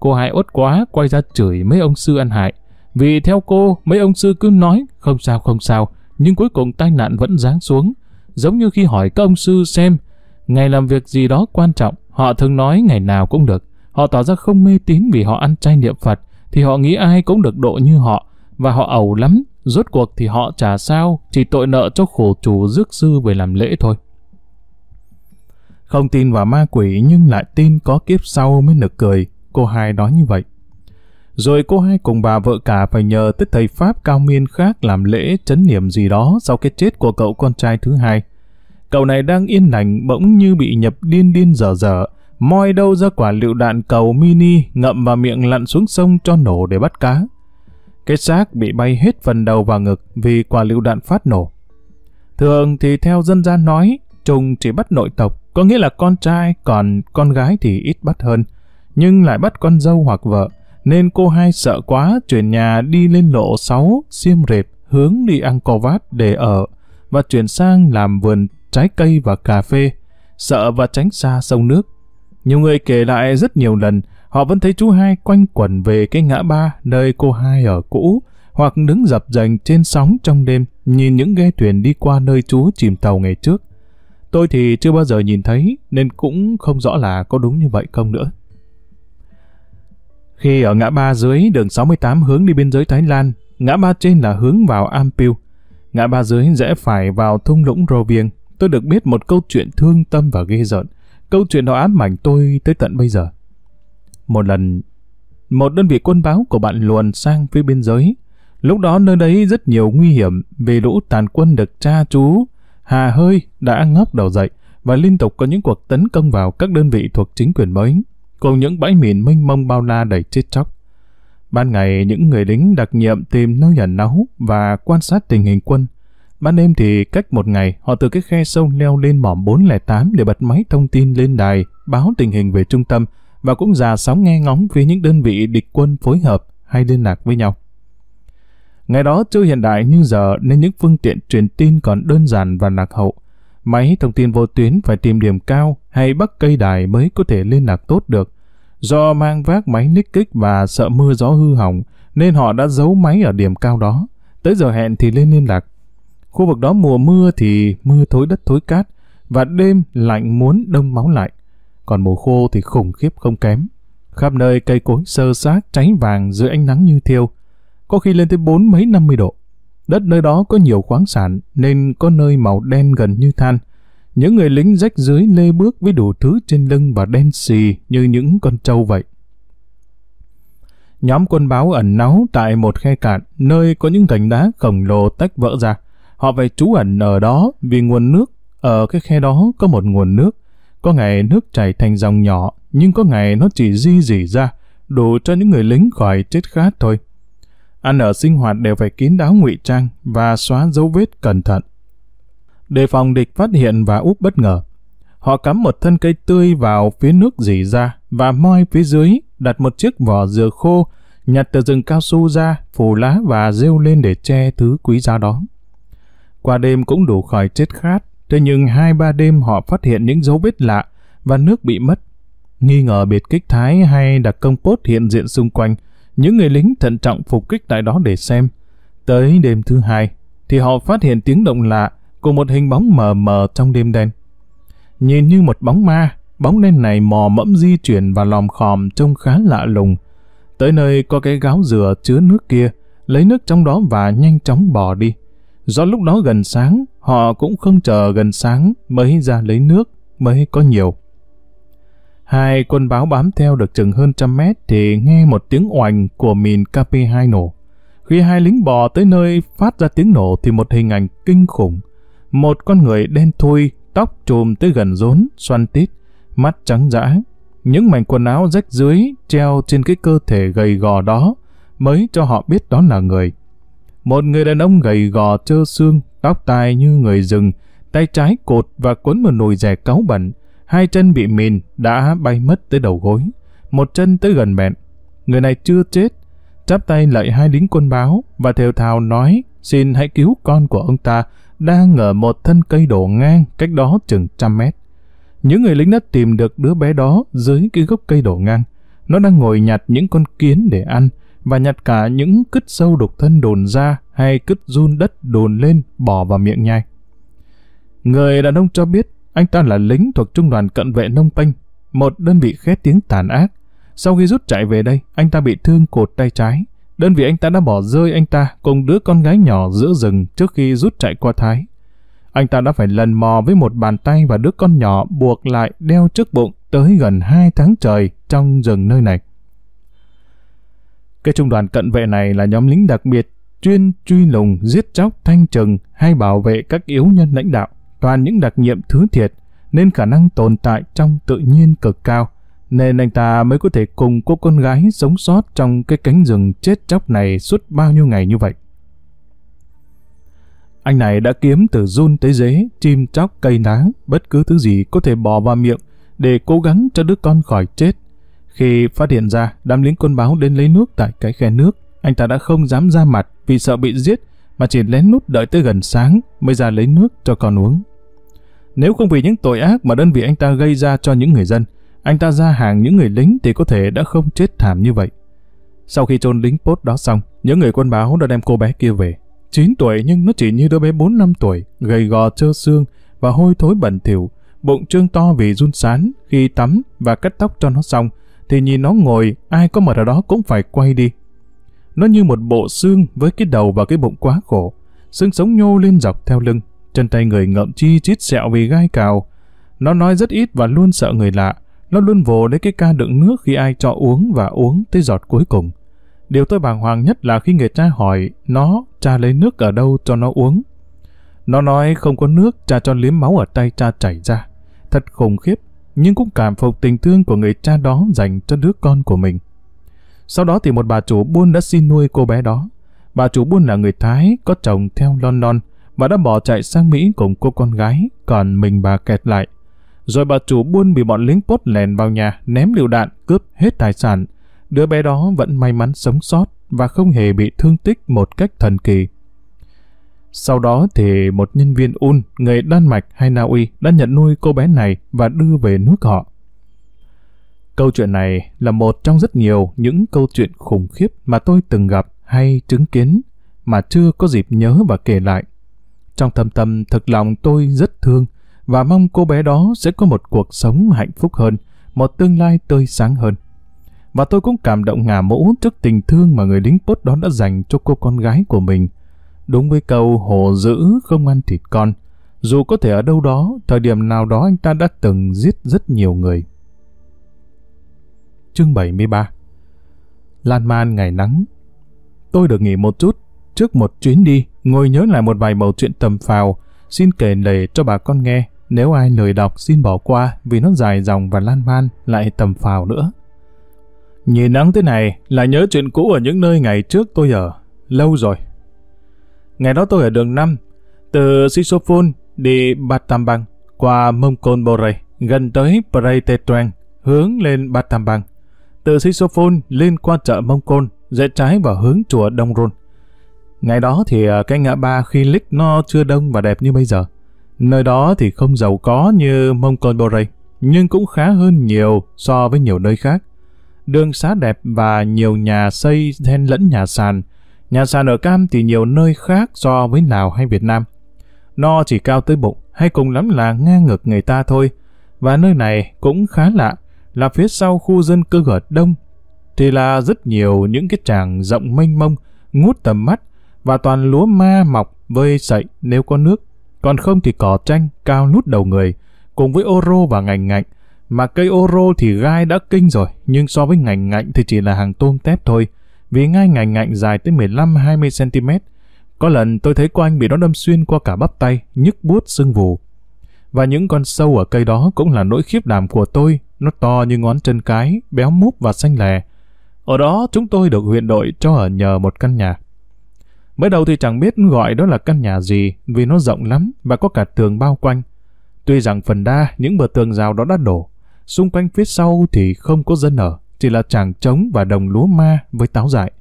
Cô hai ốt quá quay ra chửi mấy ông sư ăn hại. Vì theo cô, mấy ông sư cứ nói không sao không sao, nhưng cuối cùng tai nạn vẫn giáng xuống. Giống như khi hỏi các ông sư xem, ngày làm việc gì đó quan trọng, họ thường nói ngày nào cũng được. Họ tỏ ra không mê tín vì họ ăn chay niệm Phật, thì họ nghĩ ai cũng được độ như họ, và họ ẩu lắm, rốt cuộc thì họ trả sao, chỉ tội nợ cho khổ chủ rước sư về làm lễ thôi. Không tin vào ma quỷ nhưng lại tin có kiếp sau mới nực cười, cô hai nói như vậy. Rồi cô hai cùng bà vợ cả phải nhờ tới thầy Pháp cao miên khác làm lễ chấn niệm gì đó sau cái chết của cậu con trai thứ hai. Cậu này đang yên lành bỗng như bị nhập điên điên dở dở, moi đâu ra quả lựu đạn cầu mini ngậm vào miệng lặn xuống sông cho nổ để bắt cá. Cái xác bị bay hết phần đầu và ngực vì quả lựu đạn phát nổ. Thường thì theo dân gian nói, trùng chỉ bắt nội tộc, có nghĩa là con trai, còn con gái thì ít bắt hơn, nhưng lại bắt con dâu hoặc vợ, nên cô hai sợ quá chuyển nhà đi lên lộ 6, xiêm rệp, hướng đi ăn cò vát để ở, và chuyển sang làm vườn trái cây và cà phê, sợ và tránh xa sông nước. Nhiều người kể lại rất nhiều lần, họ vẫn thấy chú hai quanh quẩn về cái ngã ba nơi cô hai ở cũ, hoặc đứng dập dành trên sóng trong đêm, nhìn những ghe thuyền đi qua nơi chú chìm tàu ngày trước. Tôi thì chưa bao giờ nhìn thấy, nên cũng không rõ là có đúng như vậy không nữa. Khi ở ngã ba dưới đường 68 hướng đi biên giới Thái Lan, ngã ba trên là hướng vào Ampiu. Ngã ba dưới rẽ phải vào thung lũng Rô Viêng. Tôi được biết một câu chuyện thương tâm và ghê rợn. Câu chuyện đó ám ảnh tôi tới tận bây giờ. Một lần, một đơn vị quân báo của bạn luồn sang phía biên giới. Lúc đó nơi đấy rất nhiều nguy hiểm vì lũ tàn quân được tra chú Hà hơi đã ngóc đầu dậy và liên tục có những cuộc tấn công vào các đơn vị thuộc chính quyền mới, cùng những bãi mìn mênh mông bao la đầy chết chóc. Ban ngày, những người lính đặc nhiệm tìm nơi ẩn náu và quan sát tình hình quân. Ban đêm thì cách một ngày, họ từ cái khe sâu leo lên mỏm 408 để bật máy thông tin lên đài, báo tình hình về trung tâm và cũng già sóng nghe ngóng về những đơn vị địch quân phối hợp hay liên lạc với nhau. Ngày đó chưa hiện đại như giờ nên những phương tiện truyền tin còn đơn giản và lạc hậu. Máy thông tin vô tuyến phải tìm điểm cao hay bắt cây đài mới có thể liên lạc tốt được. Do mang vác máy lít kích và sợ mưa gió hư hỏng nên họ đã giấu máy ở điểm cao đó. Tới giờ hẹn thì lên liên lạc Khu vực đó mùa mưa thì mưa thối đất thối cát, và đêm lạnh muốn đông máu lại. Còn mùa khô thì khủng khiếp không kém. Khắp nơi cây cối sơ xác cháy vàng dưới ánh nắng như thiêu, có khi lên tới bốn mấy năm mươi độ. Đất nơi đó có nhiều khoáng sản nên có nơi màu đen gần như than. Những người lính rách dưới lê bước với đủ thứ trên lưng và đen xì như những con trâu vậy. Nhóm quân báo ẩn náu tại một khe cạn nơi có những gành đá khổng lồ tách vỡ ra. Họ phải trú ẩn ở đó vì nguồn nước, ở cái khe đó có một nguồn nước. Có ngày nước chảy thành dòng nhỏ, nhưng có ngày nó chỉ di dỉ ra, đủ cho những người lính khỏi chết khát thôi. Ăn ở sinh hoạt đều phải kín đáo ngụy trang và xóa dấu vết cẩn thận. Đề phòng địch phát hiện và úp bất ngờ. Họ cắm một thân cây tươi vào phía nước dỉ ra và moi phía dưới đặt một chiếc vỏ dừa khô, nhặt từ rừng cao su ra, phủ lá và rêu lên để che thứ quý giá đó. Qua đêm cũng đủ khỏi chết khát, thế nhưng hai ba đêm họ phát hiện những dấu vết lạ và nước bị mất. Nghi ngờ biệt kích thái hay đặc công pốt hiện diện xung quanh, những người lính thận trọng phục kích tại đó để xem. Tới đêm thứ hai, thì họ phát hiện tiếng động lạ cùng một hình bóng mờ mờ trong đêm đen. Nhìn như một bóng ma, bóng đen này mò mẫm di chuyển và lòm khòm trông khá lạ lùng. Tới nơi có cái gáo dừa chứa nước kia, lấy nước trong đó và nhanh chóng bỏ đi. Do lúc đó gần sáng, họ cũng không chờ gần sáng mới ra lấy nước, mới có nhiều. Hai quân báo bám theo được chừng hơn trăm mét thì nghe một tiếng oành của mìn KP-2 nổ. Khi hai lính bò tới nơi phát ra tiếng nổ thì một hình ảnh kinh khủng. Một con người đen thui, tóc trùm tới gần rốn, xoăn tít, mắt trắng dã. Những mảnh quần áo rách dưới treo trên cái cơ thể gầy gò đó mới cho họ biết đó là người. Một người đàn ông gầy gò trơ xương, tóc tai như người rừng, tay trái cột và cuốn một nồi rẻ cáu bẩn, hai chân bị mìn đã bay mất tới đầu gối, một chân tới gần mẹn. Người này chưa chết, chắp tay lại hai lính quân báo và thều thào nói xin hãy cứu con của ông ta đang ở một thân cây đổ ngang cách đó chừng trăm mét. Những người lính đã tìm được đứa bé đó dưới cái gốc cây đổ ngang. Nó đang ngồi nhặt những con kiến để ăn, và nhặt cả những cứt sâu đục thân đồn ra hay cứt run đất đồn lên bỏ vào miệng nhai. Người đàn ông cho biết anh ta là lính thuộc trung đoàn cận vệ nông pênh, một đơn vị khét tiếng tàn ác. Sau khi rút chạy về đây, anh ta bị thương cột tay trái. Đơn vị anh ta đã bỏ rơi anh ta cùng đứa con gái nhỏ giữa rừng trước khi rút chạy qua Thái. Anh ta đã phải lần mò với một bàn tay và đứa con nhỏ buộc lại đeo trước bụng tới gần hai tháng trời trong rừng nơi này. Cái trung đoàn cận vệ này là nhóm lính đặc biệt chuyên truy lùng, giết chóc, thanh trừng hay bảo vệ các yếu nhân lãnh đạo, toàn những đặc nhiệm thứ thiệt nên khả năng tồn tại trong tự nhiên cực cao, nên anh ta mới có thể cùng cô con gái sống sót trong cái cánh rừng chết chóc này suốt bao nhiêu ngày như vậy. Anh này đã kiếm từ run tới dế, chim chóc, cây ná bất cứ thứ gì có thể bỏ vào miệng để cố gắng cho đứa con khỏi chết khi phát hiện ra đám lính quân báo đến lấy nước tại cái khe nước, anh ta đã không dám ra mặt vì sợ bị giết, mà chỉ lén nút đợi tới gần sáng mới ra lấy nước cho con uống. Nếu không vì những tội ác mà đơn vị anh ta gây ra cho những người dân, anh ta ra hàng những người lính thì có thể đã không chết thảm như vậy. Sau khi chôn lính post đó xong, những người quân báo đã đem cô bé kia về. 9 tuổi nhưng nó chỉ như đứa bé 4 năm tuổi, gầy gò trơ xương và hôi thối bẩn thỉu, bụng trương to vì run sán khi tắm và cắt tóc cho nó xong thì nhìn nó ngồi, ai có mặt ở đó cũng phải quay đi. Nó như một bộ xương với cái đầu và cái bụng quá khổ, xương sống nhô lên dọc theo lưng, chân tay người ngậm chi chít sẹo vì gai cào. Nó nói rất ít và luôn sợ người lạ, nó luôn vồ lấy cái ca đựng nước khi ai cho uống và uống tới giọt cuối cùng. Điều tôi bàng hoàng nhất là khi người cha hỏi nó cha lấy nước ở đâu cho nó uống. Nó nói không có nước, cha cho liếm máu ở tay cha chảy ra. Thật khủng khiếp, nhưng cũng cảm phục tình thương của người cha đó dành cho đứa con của mình. Sau đó thì một bà chủ buôn đã xin nuôi cô bé đó. Bà chủ buôn là người Thái, có chồng theo London và đã bỏ chạy sang Mỹ cùng cô con gái, còn mình bà kẹt lại. Rồi bà chủ buôn bị bọn lính pốt lèn vào nhà, ném lựu đạn, cướp hết tài sản. Đứa bé đó vẫn may mắn sống sót và không hề bị thương tích một cách thần kỳ. Sau đó thì một nhân viên Un, người Đan Mạch hay Na Uy đã nhận nuôi cô bé này và đưa về nước họ. Câu chuyện này là một trong rất nhiều những câu chuyện khủng khiếp mà tôi từng gặp hay chứng kiến mà chưa có dịp nhớ và kể lại. Trong thâm tâm thật lòng tôi rất thương và mong cô bé đó sẽ có một cuộc sống hạnh phúc hơn, một tương lai tươi sáng hơn. Và tôi cũng cảm động ngả mũ trước tình thương mà người lính tốt đó đã dành cho cô con gái của mình Đúng với câu hồ dữ không ăn thịt con, dù có thể ở đâu đó, thời điểm nào đó anh ta đã từng giết rất nhiều người. Chương 73 Lan man ngày nắng Tôi được nghỉ một chút, trước một chuyến đi, ngồi nhớ lại một vài mẩu chuyện tầm phào, xin kể lể cho bà con nghe, nếu ai lười đọc xin bỏ qua vì nó dài dòng và lan man lại tầm phào nữa. Nhìn nắng thế này là nhớ chuyện cũ ở những nơi ngày trước tôi ở. Lâu rồi, Ngày đó tôi ở đường 5, từ Sisophon đi Bát Tam Bằng, qua Mông Côn Bồ Rầy, gần tới Prey Tê Toàn, hướng lên Bát Tam Bằng. Từ Sisophon lên qua chợ Mông Côn, rẽ trái vào hướng chùa Đông Rôn. Ngày đó thì à, cái ngã ba khi lích nó chưa đông và đẹp như bây giờ. Nơi đó thì không giàu có như Mông Côn Bồ Rầy, nhưng cũng khá hơn nhiều so với nhiều nơi khác. Đường xá đẹp và nhiều nhà xây then lẫn nhà sàn, Nhà sàn ở Cam thì nhiều nơi khác so với Lào hay Việt Nam. Nó chỉ cao tới bụng, hay cùng lắm là ngang ngực người ta thôi. Và nơi này cũng khá lạ, là phía sau khu dân cư ở Đông, thì là rất nhiều những cái tràng rộng mênh mông, ngút tầm mắt, và toàn lúa ma mọc vơi sậy nếu có nước, còn không thì cỏ tranh cao nút đầu người, cùng với ô rô và ngành ngạnh, mà cây ô rô thì gai đã kinh rồi, nhưng so với ngành ngạnh thì chỉ là hàng tôm tép thôi vì ngai ngành ngạnh dài tới 15-20cm. Có lần tôi thấy cô anh bị nó đâm xuyên qua cả bắp tay, nhức bút sưng vù. Và những con sâu ở cây đó cũng là nỗi khiếp đảm của tôi, nó to như ngón chân cái, béo múp và xanh lè. Ở đó chúng tôi được huyện đội cho ở nhờ một căn nhà. Mới đầu thì chẳng biết gọi đó là căn nhà gì vì nó rộng lắm và có cả tường bao quanh. Tuy rằng phần đa những bờ tường rào đó đã đổ, xung quanh phía sau thì không có dân ở chỉ là chàng trống và đồng lúa ma với táo dại.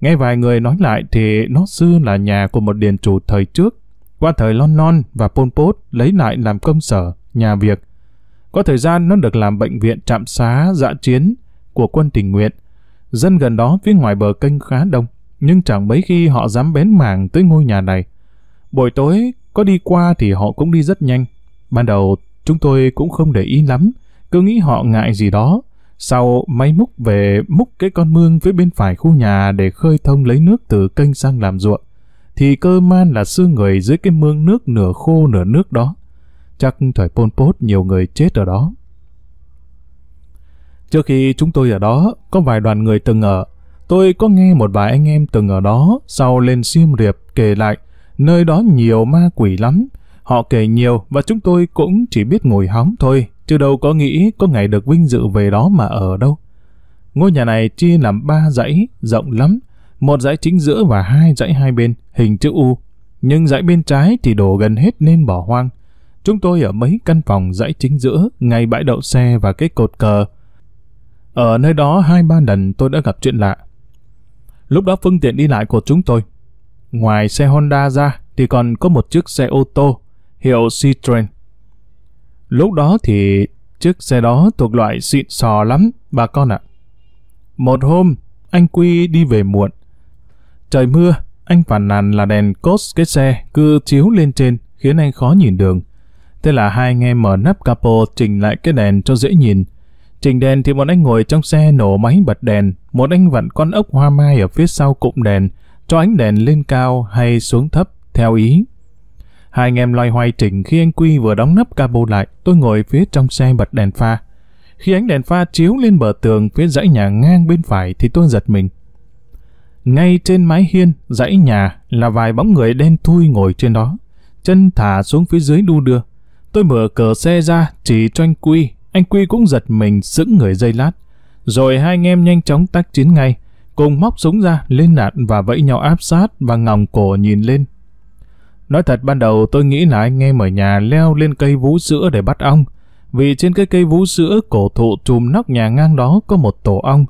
Nghe vài người nói lại thì nó xưa là nhà của một điền chủ thời trước, qua thời Lon Non và Pol Pot lấy lại làm công sở, nhà việc. Có thời gian nó được làm bệnh viện trạm xá dã chiến của quân tình nguyện. Dân gần đó phía ngoài bờ kênh khá đông, nhưng chẳng mấy khi họ dám bén mảng tới ngôi nhà này. Buổi tối có đi qua thì họ cũng đi rất nhanh. Ban đầu chúng tôi cũng không để ý lắm, cứ nghĩ họ ngại gì đó sau máy múc về múc cái con mương phía bên phải khu nhà để khơi thông lấy nước từ kênh sang làm ruộng, thì cơ man là xương người dưới cái mương nước nửa khô nửa nước đó. Chắc thời Pol Pot nhiều người chết ở đó. Trước khi chúng tôi ở đó, có vài đoàn người từng ở. Tôi có nghe một vài anh em từng ở đó, sau lên xiêm riệp kể lại, nơi đó nhiều ma quỷ lắm. Họ kể nhiều và chúng tôi cũng chỉ biết ngồi hóng thôi, chứ đâu có nghĩ có ngày được vinh dự về đó mà ở đâu. Ngôi nhà này chia làm ba dãy, rộng lắm, một dãy chính giữa và hai dãy hai bên, hình chữ U. Nhưng dãy bên trái thì đổ gần hết nên bỏ hoang. Chúng tôi ở mấy căn phòng dãy chính giữa, ngay bãi đậu xe và cái cột cờ. Ở nơi đó hai ba lần tôi đã gặp chuyện lạ. Lúc đó phương tiện đi lại của chúng tôi. Ngoài xe Honda ra thì còn có một chiếc xe ô tô hiệu Citroen Lúc đó thì chiếc xe đó thuộc loại xịn sò lắm, bà con ạ. Một hôm, anh Quy đi về muộn. Trời mưa, anh phản nàn là đèn cốt cái xe cứ chiếu lên trên khiến anh khó nhìn đường. Thế là hai anh em mở nắp capo chỉnh lại cái đèn cho dễ nhìn. Chỉnh đèn thì bọn anh ngồi trong xe nổ máy bật đèn, một anh vặn con ốc hoa mai ở phía sau cụm đèn, cho ánh đèn lên cao hay xuống thấp theo ý Hai anh em loay hoay chỉnh khi anh Quy vừa đóng nắp cabo lại, tôi ngồi phía trong xe bật đèn pha. Khi ánh đèn pha chiếu lên bờ tường phía dãy nhà ngang bên phải thì tôi giật mình. Ngay trên mái hiên, dãy nhà là vài bóng người đen thui ngồi trên đó, chân thả xuống phía dưới đu đưa. Tôi mở cửa xe ra chỉ cho anh Quy, anh Quy cũng giật mình sững người dây lát. Rồi hai anh em nhanh chóng tác chiến ngay, cùng móc súng ra lên đạn và vẫy nhau áp sát và ngòng cổ nhìn lên Nói thật ban đầu tôi nghĩ là anh em ở nhà leo lên cây vú sữa để bắt ong, vì trên cái cây vú sữa cổ thụ trùm nóc nhà ngang đó có một tổ ong.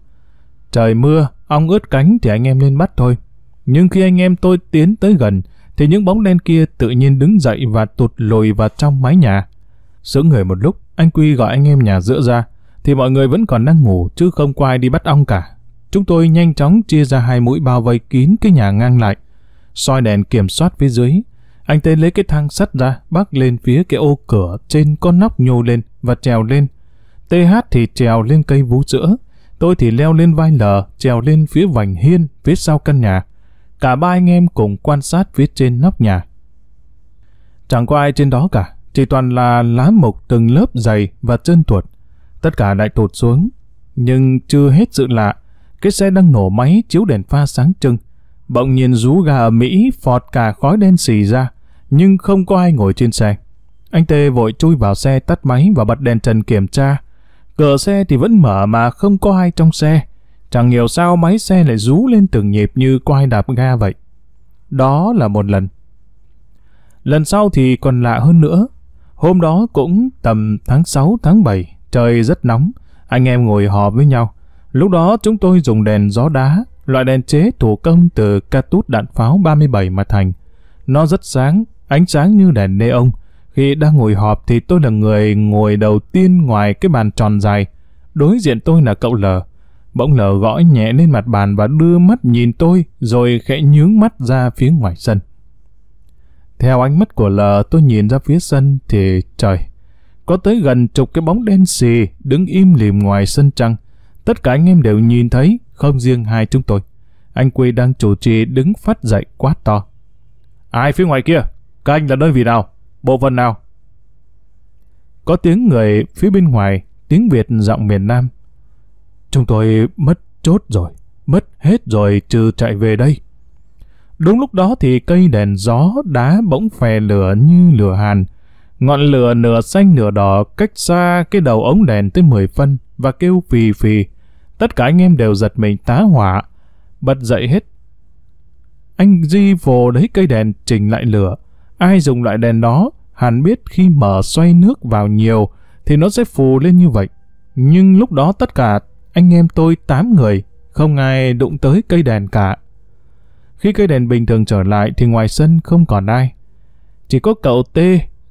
Trời mưa, ong ướt cánh thì anh em lên bắt thôi. Nhưng khi anh em tôi tiến tới gần, thì những bóng đen kia tự nhiên đứng dậy và tụt lùi vào trong mái nhà. Sững người một lúc, anh Quy gọi anh em nhà giữa ra, thì mọi người vẫn còn đang ngủ chứ không quay đi bắt ong cả. Chúng tôi nhanh chóng chia ra hai mũi bao vây kín cái nhà ngang lại. soi đèn kiểm soát phía dưới, anh Tê lấy cái thang sắt ra, bác lên phía cái ô cửa trên con nóc nhô lên và trèo lên. Tê hát thì trèo lên cây vú sữa, tôi thì leo lên vai lờ, trèo lên phía vành hiên, phía sau căn nhà. Cả ba anh em cùng quan sát phía trên nóc nhà. Chẳng có ai trên đó cả, chỉ toàn là lá mục từng lớp dày và trơn tuột. Tất cả lại tụt xuống, nhưng chưa hết sự lạ, cái xe đang nổ máy chiếu đèn pha sáng trưng. Bỗng nhiên rú gà ở Mỹ phọt cả khói đen xì ra, nhưng không có ai ngồi trên xe. Anh Tê vội chui vào xe tắt máy và bật đèn trần kiểm tra. Cửa xe thì vẫn mở mà không có ai trong xe. Chẳng hiểu sao máy xe lại rú lên từng nhịp như quai đạp ga vậy. Đó là một lần. Lần sau thì còn lạ hơn nữa. Hôm đó cũng tầm tháng 6, tháng 7, trời rất nóng. Anh em ngồi họp với nhau. Lúc đó chúng tôi dùng đèn gió đá, loại đèn chế thủ công từ catut đạn pháo 37 mà thành. Nó rất sáng, ánh sáng như đèn neon. Khi đang ngồi họp thì tôi là người ngồi đầu tiên ngoài cái bàn tròn dài. Đối diện tôi là cậu lờ. Bỗng lờ gõ nhẹ lên mặt bàn và đưa mắt nhìn tôi rồi khẽ nhướng mắt ra phía ngoài sân. Theo ánh mắt của lờ tôi nhìn ra phía sân thì trời, có tới gần chục cái bóng đen xì đứng im lìm ngoài sân trăng. Tất cả anh em đều nhìn thấy, không riêng hai chúng tôi. Anh Quy đang chủ trì đứng phát dậy quá to. Ai phía ngoài kia? Các anh là đơn vị nào? Bộ phận nào? Có tiếng người phía bên ngoài, tiếng Việt giọng miền Nam. Chúng tôi mất chốt rồi, mất hết rồi trừ chạy về đây. Đúng lúc đó thì cây đèn gió đá bỗng phè lửa như lửa hàn. Ngọn lửa nửa xanh nửa đỏ cách xa cái đầu ống đèn tới 10 phân và kêu phì phì. Tất cả anh em đều giật mình tá hỏa, bật dậy hết. Anh Di vồ lấy cây đèn chỉnh lại lửa, Ai dùng loại đèn đó, hẳn biết khi mở xoay nước vào nhiều thì nó sẽ phù lên như vậy. Nhưng lúc đó tất cả anh em tôi 8 người, không ai đụng tới cây đèn cả. Khi cây đèn bình thường trở lại thì ngoài sân không còn ai. Chỉ có cậu T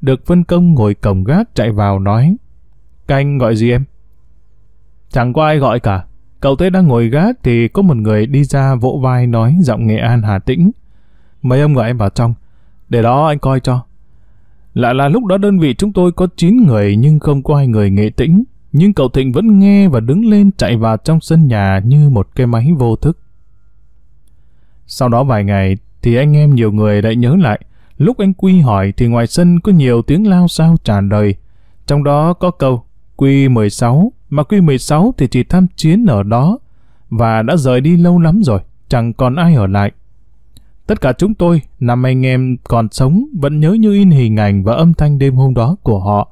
được phân công ngồi cổng gác chạy vào nói Canh gọi gì em? Chẳng có ai gọi cả. Cậu T đang ngồi gác thì có một người đi ra vỗ vai nói giọng Nghệ An Hà Tĩnh. Mấy ông gọi em vào trong. Để đó anh coi cho. Lạ là lúc đó đơn vị chúng tôi có 9 người nhưng không có ai người nghệ tĩnh. Nhưng cậu Thịnh vẫn nghe và đứng lên chạy vào trong sân nhà như một cái máy vô thức. Sau đó vài ngày thì anh em nhiều người lại nhớ lại. Lúc anh Quy hỏi thì ngoài sân có nhiều tiếng lao sao tràn đời. Trong đó có câu Quy 16, mà Quy 16 thì chỉ tham chiến ở đó và đã rời đi lâu lắm rồi, chẳng còn ai ở lại. Tất cả chúng tôi, năm anh em còn sống, vẫn nhớ như in hình ảnh và âm thanh đêm hôm đó của họ.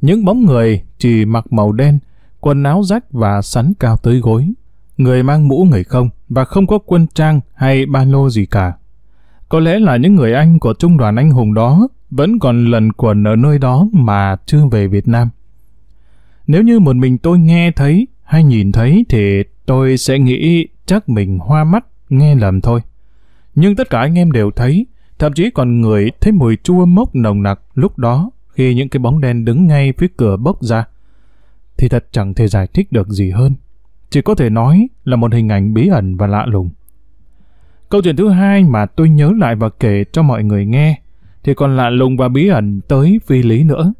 Những bóng người chỉ mặc màu đen, quần áo rách và sắn cao tới gối. Người mang mũ người không, và không có quân trang hay ba lô gì cả. Có lẽ là những người anh của trung đoàn anh hùng đó vẫn còn lần quẩn ở nơi đó mà chưa về Việt Nam. Nếu như một mình tôi nghe thấy hay nhìn thấy thì tôi sẽ nghĩ chắc mình hoa mắt nghe lầm thôi. Nhưng tất cả anh em đều thấy, thậm chí còn người thấy mùi chua mốc nồng nặc lúc đó khi những cái bóng đen đứng ngay phía cửa bốc ra. Thì thật chẳng thể giải thích được gì hơn. Chỉ có thể nói là một hình ảnh bí ẩn và lạ lùng. Câu chuyện thứ hai mà tôi nhớ lại và kể cho mọi người nghe thì còn lạ lùng và bí ẩn tới phi lý nữa.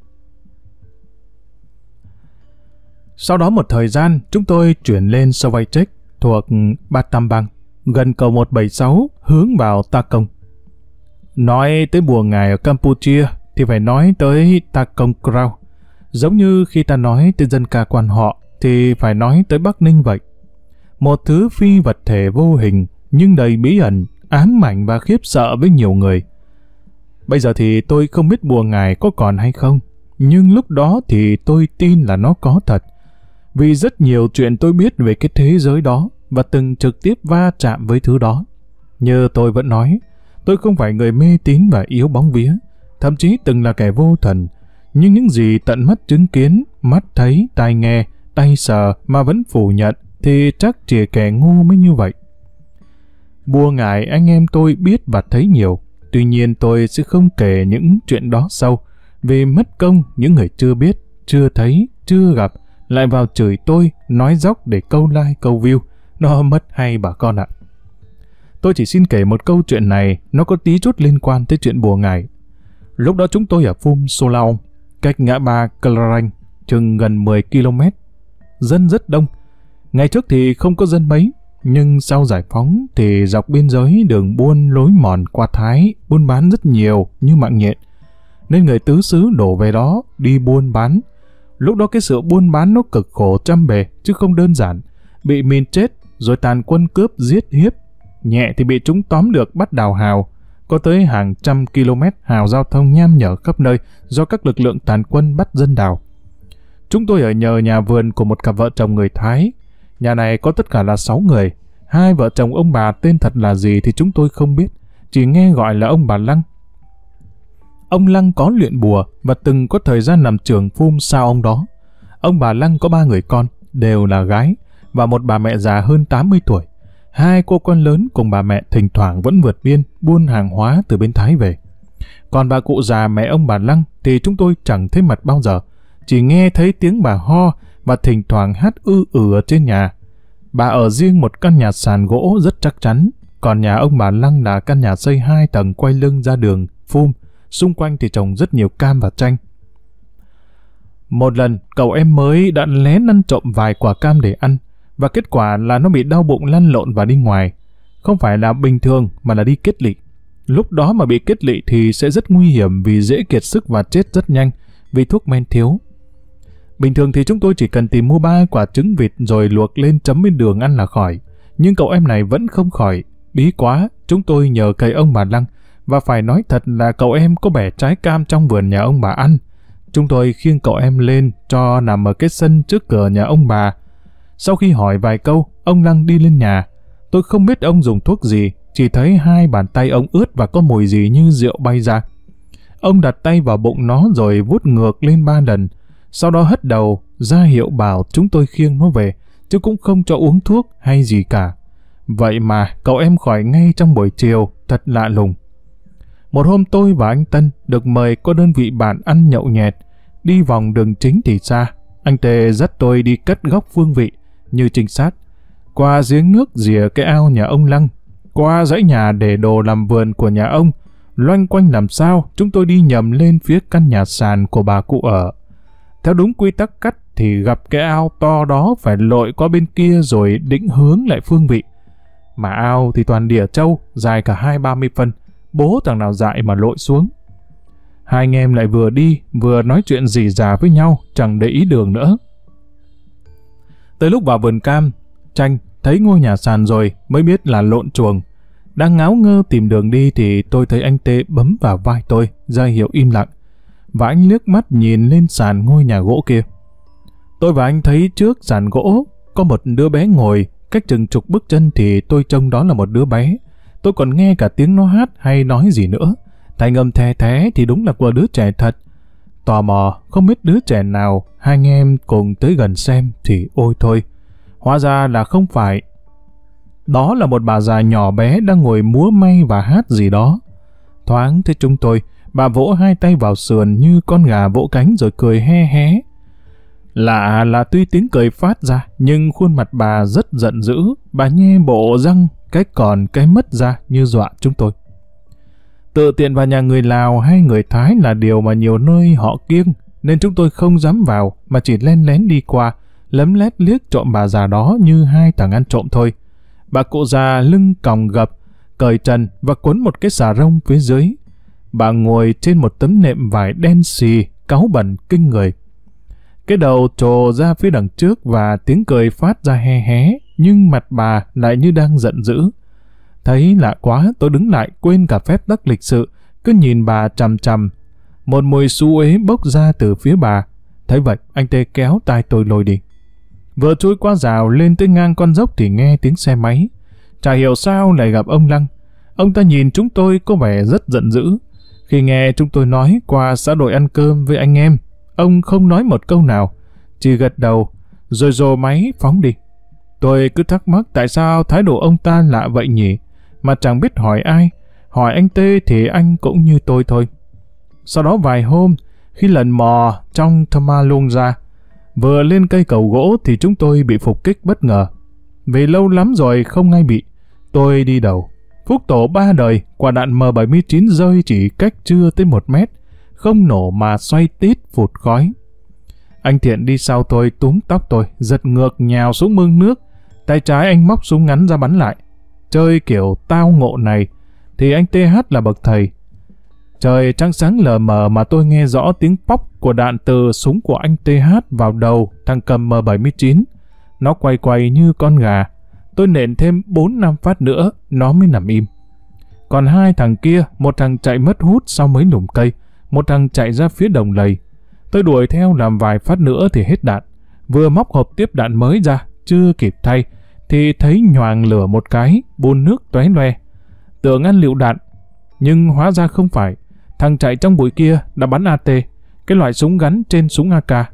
Sau đó một thời gian, chúng tôi chuyển lên Sovaytech thuộc Battambang gần cầu 176, hướng vào Ta Công. Nói tới bùa ngài ở Campuchia thì phải nói tới Ta Công krau Giống như khi ta nói tới dân ca quan họ thì phải nói tới Bắc Ninh vậy. Một thứ phi vật thể vô hình nhưng đầy bí ẩn, ám ảnh và khiếp sợ với nhiều người. Bây giờ thì tôi không biết bùa ngài có còn hay không, nhưng lúc đó thì tôi tin là nó có thật. Vì rất nhiều chuyện tôi biết về cái thế giới đó, và từng trực tiếp va chạm với thứ đó. Như tôi vẫn nói, tôi không phải người mê tín và yếu bóng vía, thậm chí từng là kẻ vô thần, nhưng những gì tận mắt chứng kiến, mắt thấy, tai nghe, tay sờ mà vẫn phủ nhận thì chắc chỉ kẻ ngu mới như vậy. Bùa ngại anh em tôi biết và thấy nhiều, tuy nhiên tôi sẽ không kể những chuyện đó sâu, vì mất công những người chưa biết, chưa thấy, chưa gặp, lại vào chửi tôi, nói dốc để câu like, câu view, nó mất hay bà con ạ. Tôi chỉ xin kể một câu chuyện này, nó có tí chút liên quan tới chuyện bùa ngải. Lúc đó chúng tôi ở Phum Solau, cách ngã ba Clarang, chừng gần 10 km. Dân rất đông. Ngày trước thì không có dân mấy, nhưng sau giải phóng thì dọc biên giới đường buôn lối mòn qua Thái buôn bán rất nhiều như mạng nhện. Nên người tứ xứ đổ về đó đi buôn bán. Lúc đó cái sự buôn bán nó cực khổ trăm bề chứ không đơn giản. Bị mìn chết rồi tàn quân cướp giết hiếp. Nhẹ thì bị chúng tóm được bắt đào hào. Có tới hàng trăm km hào giao thông nham nhở khắp nơi do các lực lượng tàn quân bắt dân đào. Chúng tôi ở nhờ nhà vườn của một cặp vợ chồng người Thái. Nhà này có tất cả là sáu người. Hai vợ chồng ông bà tên thật là gì thì chúng tôi không biết. Chỉ nghe gọi là ông bà Lăng. Ông Lăng có luyện bùa và từng có thời gian làm trưởng phum sao ông đó. Ông bà Lăng có ba người con, đều là gái và một bà mẹ già hơn 80 tuổi. Hai cô con lớn cùng bà mẹ thỉnh thoảng vẫn vượt biên buôn hàng hóa từ bên Thái về. Còn bà cụ già mẹ ông bà Lăng thì chúng tôi chẳng thấy mặt bao giờ, chỉ nghe thấy tiếng bà ho và thỉnh thoảng hát ư ử ừ ở trên nhà. Bà ở riêng một căn nhà sàn gỗ rất chắc chắn, còn nhà ông bà Lăng là căn nhà xây hai tầng quay lưng ra đường, phum, xung quanh thì trồng rất nhiều cam và chanh. Một lần, cậu em mới đã lén ăn trộm vài quả cam để ăn, và kết quả là nó bị đau bụng lăn lộn và đi ngoài. Không phải là bình thường mà là đi kết lị. Lúc đó mà bị kết lị thì sẽ rất nguy hiểm vì dễ kiệt sức và chết rất nhanh vì thuốc men thiếu. Bình thường thì chúng tôi chỉ cần tìm mua ba quả trứng vịt rồi luộc lên chấm bên đường ăn là khỏi. Nhưng cậu em này vẫn không khỏi. Bí quá, chúng tôi nhờ cầy ông bà Lăng và phải nói thật là cậu em có bẻ trái cam trong vườn nhà ông bà ăn. Chúng tôi khiêng cậu em lên cho nằm ở cái sân trước cửa nhà ông bà sau khi hỏi vài câu, ông Lăng đi lên nhà. Tôi không biết ông dùng thuốc gì, chỉ thấy hai bàn tay ông ướt và có mùi gì như rượu bay ra. Ông đặt tay vào bụng nó rồi vuốt ngược lên ba lần, sau đó hất đầu, ra hiệu bảo chúng tôi khiêng nó về, chứ cũng không cho uống thuốc hay gì cả. Vậy mà cậu em khỏi ngay trong buổi chiều, thật lạ lùng. Một hôm tôi và anh Tân được mời có đơn vị bạn ăn nhậu nhẹt, đi vòng đường chính thì xa. Anh Tê dắt tôi đi cất góc phương vị, như trinh sát, qua giếng nước rìa cái ao nhà ông Lăng, qua dãy nhà để đồ làm vườn của nhà ông, loanh quanh làm sao chúng tôi đi nhầm lên phía căn nhà sàn của bà cụ ở. Theo đúng quy tắc cắt thì gặp cái ao to đó phải lội qua bên kia rồi định hướng lại phương vị. Mà ao thì toàn đỉa trâu, dài cả hai ba mươi phân, bố thằng nào dại mà lội xuống. Hai anh em lại vừa đi, vừa nói chuyện gì già với nhau, chẳng để ý đường nữa. Tới lúc vào vườn cam, tranh thấy ngôi nhà sàn rồi mới biết là lộn chuồng. Đang ngáo ngơ tìm đường đi thì tôi thấy anh Tê bấm vào vai tôi, ra hiệu im lặng. Và anh nước mắt nhìn lên sàn ngôi nhà gỗ kia. Tôi và anh thấy trước sàn gỗ có một đứa bé ngồi, cách chừng chục bước chân thì tôi trông đó là một đứa bé. Tôi còn nghe cả tiếng nó hát hay nói gì nữa. Thành âm thè thé thì đúng là của đứa trẻ thật, Tò mò, không biết đứa trẻ nào hai anh em cùng tới gần xem thì ôi thôi. Hóa ra là không phải. Đó là một bà già nhỏ bé đang ngồi múa may và hát gì đó. Thoáng thấy chúng tôi, bà vỗ hai tay vào sườn như con gà vỗ cánh rồi cười he hé. Lạ là tuy tiếng cười phát ra, nhưng khuôn mặt bà rất giận dữ, bà nhe bộ răng, cái còn cái mất ra như dọa chúng tôi. Tự tiện vào nhà người Lào hay người Thái là điều mà nhiều nơi họ kiêng, nên chúng tôi không dám vào mà chỉ len lén đi qua, lấm lét liếc trộm bà già đó như hai thằng ăn trộm thôi. Bà cụ già lưng còng gập, cởi trần và cuốn một cái xà rông phía dưới. Bà ngồi trên một tấm nệm vải đen xì, cáu bẩn kinh người. Cái đầu trồ ra phía đằng trước và tiếng cười phát ra he hé, nhưng mặt bà lại như đang giận dữ. Thấy lạ quá, tôi đứng lại quên cả phép tắc lịch sự, cứ nhìn bà chằm chằm. Một mùi xú ế bốc ra từ phía bà. Thấy vậy, anh Tê kéo tay tôi lôi đi. Vừa chui qua rào lên tới ngang con dốc thì nghe tiếng xe máy. Chả hiểu sao lại gặp ông Lăng. Ông ta nhìn chúng tôi có vẻ rất giận dữ. Khi nghe chúng tôi nói qua xã đội ăn cơm với anh em, ông không nói một câu nào, chỉ gật đầu, rồi rồ máy phóng đi. Tôi cứ thắc mắc tại sao thái độ ông ta lạ vậy nhỉ? mà chẳng biết hỏi ai. Hỏi anh Tê thì anh cũng như tôi thôi. Sau đó vài hôm, khi lần mò trong ma Luông ra, vừa lên cây cầu gỗ thì chúng tôi bị phục kích bất ngờ. Vì lâu lắm rồi không ngay bị, tôi đi đầu. Phúc tổ ba đời, quả đạn M79 rơi chỉ cách chưa tới một mét, không nổ mà xoay tít phụt khói. Anh Thiện đi sau tôi túm tóc tôi, giật ngược nhào xuống mương nước. Tay trái anh móc súng ngắn ra bắn lại chơi kiểu tao ngộ này, thì anh TH là bậc thầy. Trời trăng sáng lờ mờ mà tôi nghe rõ tiếng póc của đạn từ súng của anh TH vào đầu thằng cầm M79. Nó quay quay như con gà. Tôi nện thêm 4 năm phát nữa, nó mới nằm im. Còn hai thằng kia, một thằng chạy mất hút sau mấy lùm cây, một thằng chạy ra phía đồng lầy. Tôi đuổi theo làm vài phát nữa thì hết đạn. Vừa móc hộp tiếp đạn mới ra, chưa kịp thay, thì thấy nhoàng lửa một cái, bùn nước tóe loe. Tưởng ăn liệu đạn, nhưng hóa ra không phải. Thằng chạy trong bụi kia đã bắn AT, cái loại súng gắn trên súng AK.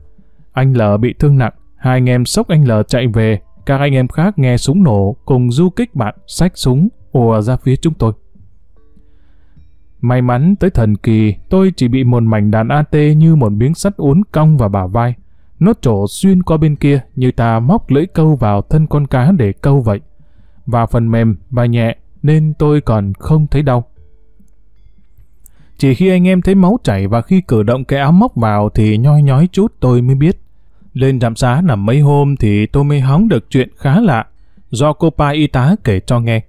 Anh L bị thương nặng, hai anh em sốc anh L chạy về, các anh em khác nghe súng nổ cùng du kích bạn xách súng ùa ra phía chúng tôi. May mắn tới thần kỳ, tôi chỉ bị một mảnh đạn AT như một miếng sắt uốn cong vào bả vai. Nó trổ xuyên qua bên kia như ta móc lưỡi câu vào thân con cá để câu vậy. Và phần mềm và nhẹ nên tôi còn không thấy đau. Chỉ khi anh em thấy máu chảy và khi cử động cái áo móc vào thì nhoi nhói chút tôi mới biết. Lên trạm xá nằm mấy hôm thì tôi mới hóng được chuyện khá lạ do cô pa y tá kể cho nghe.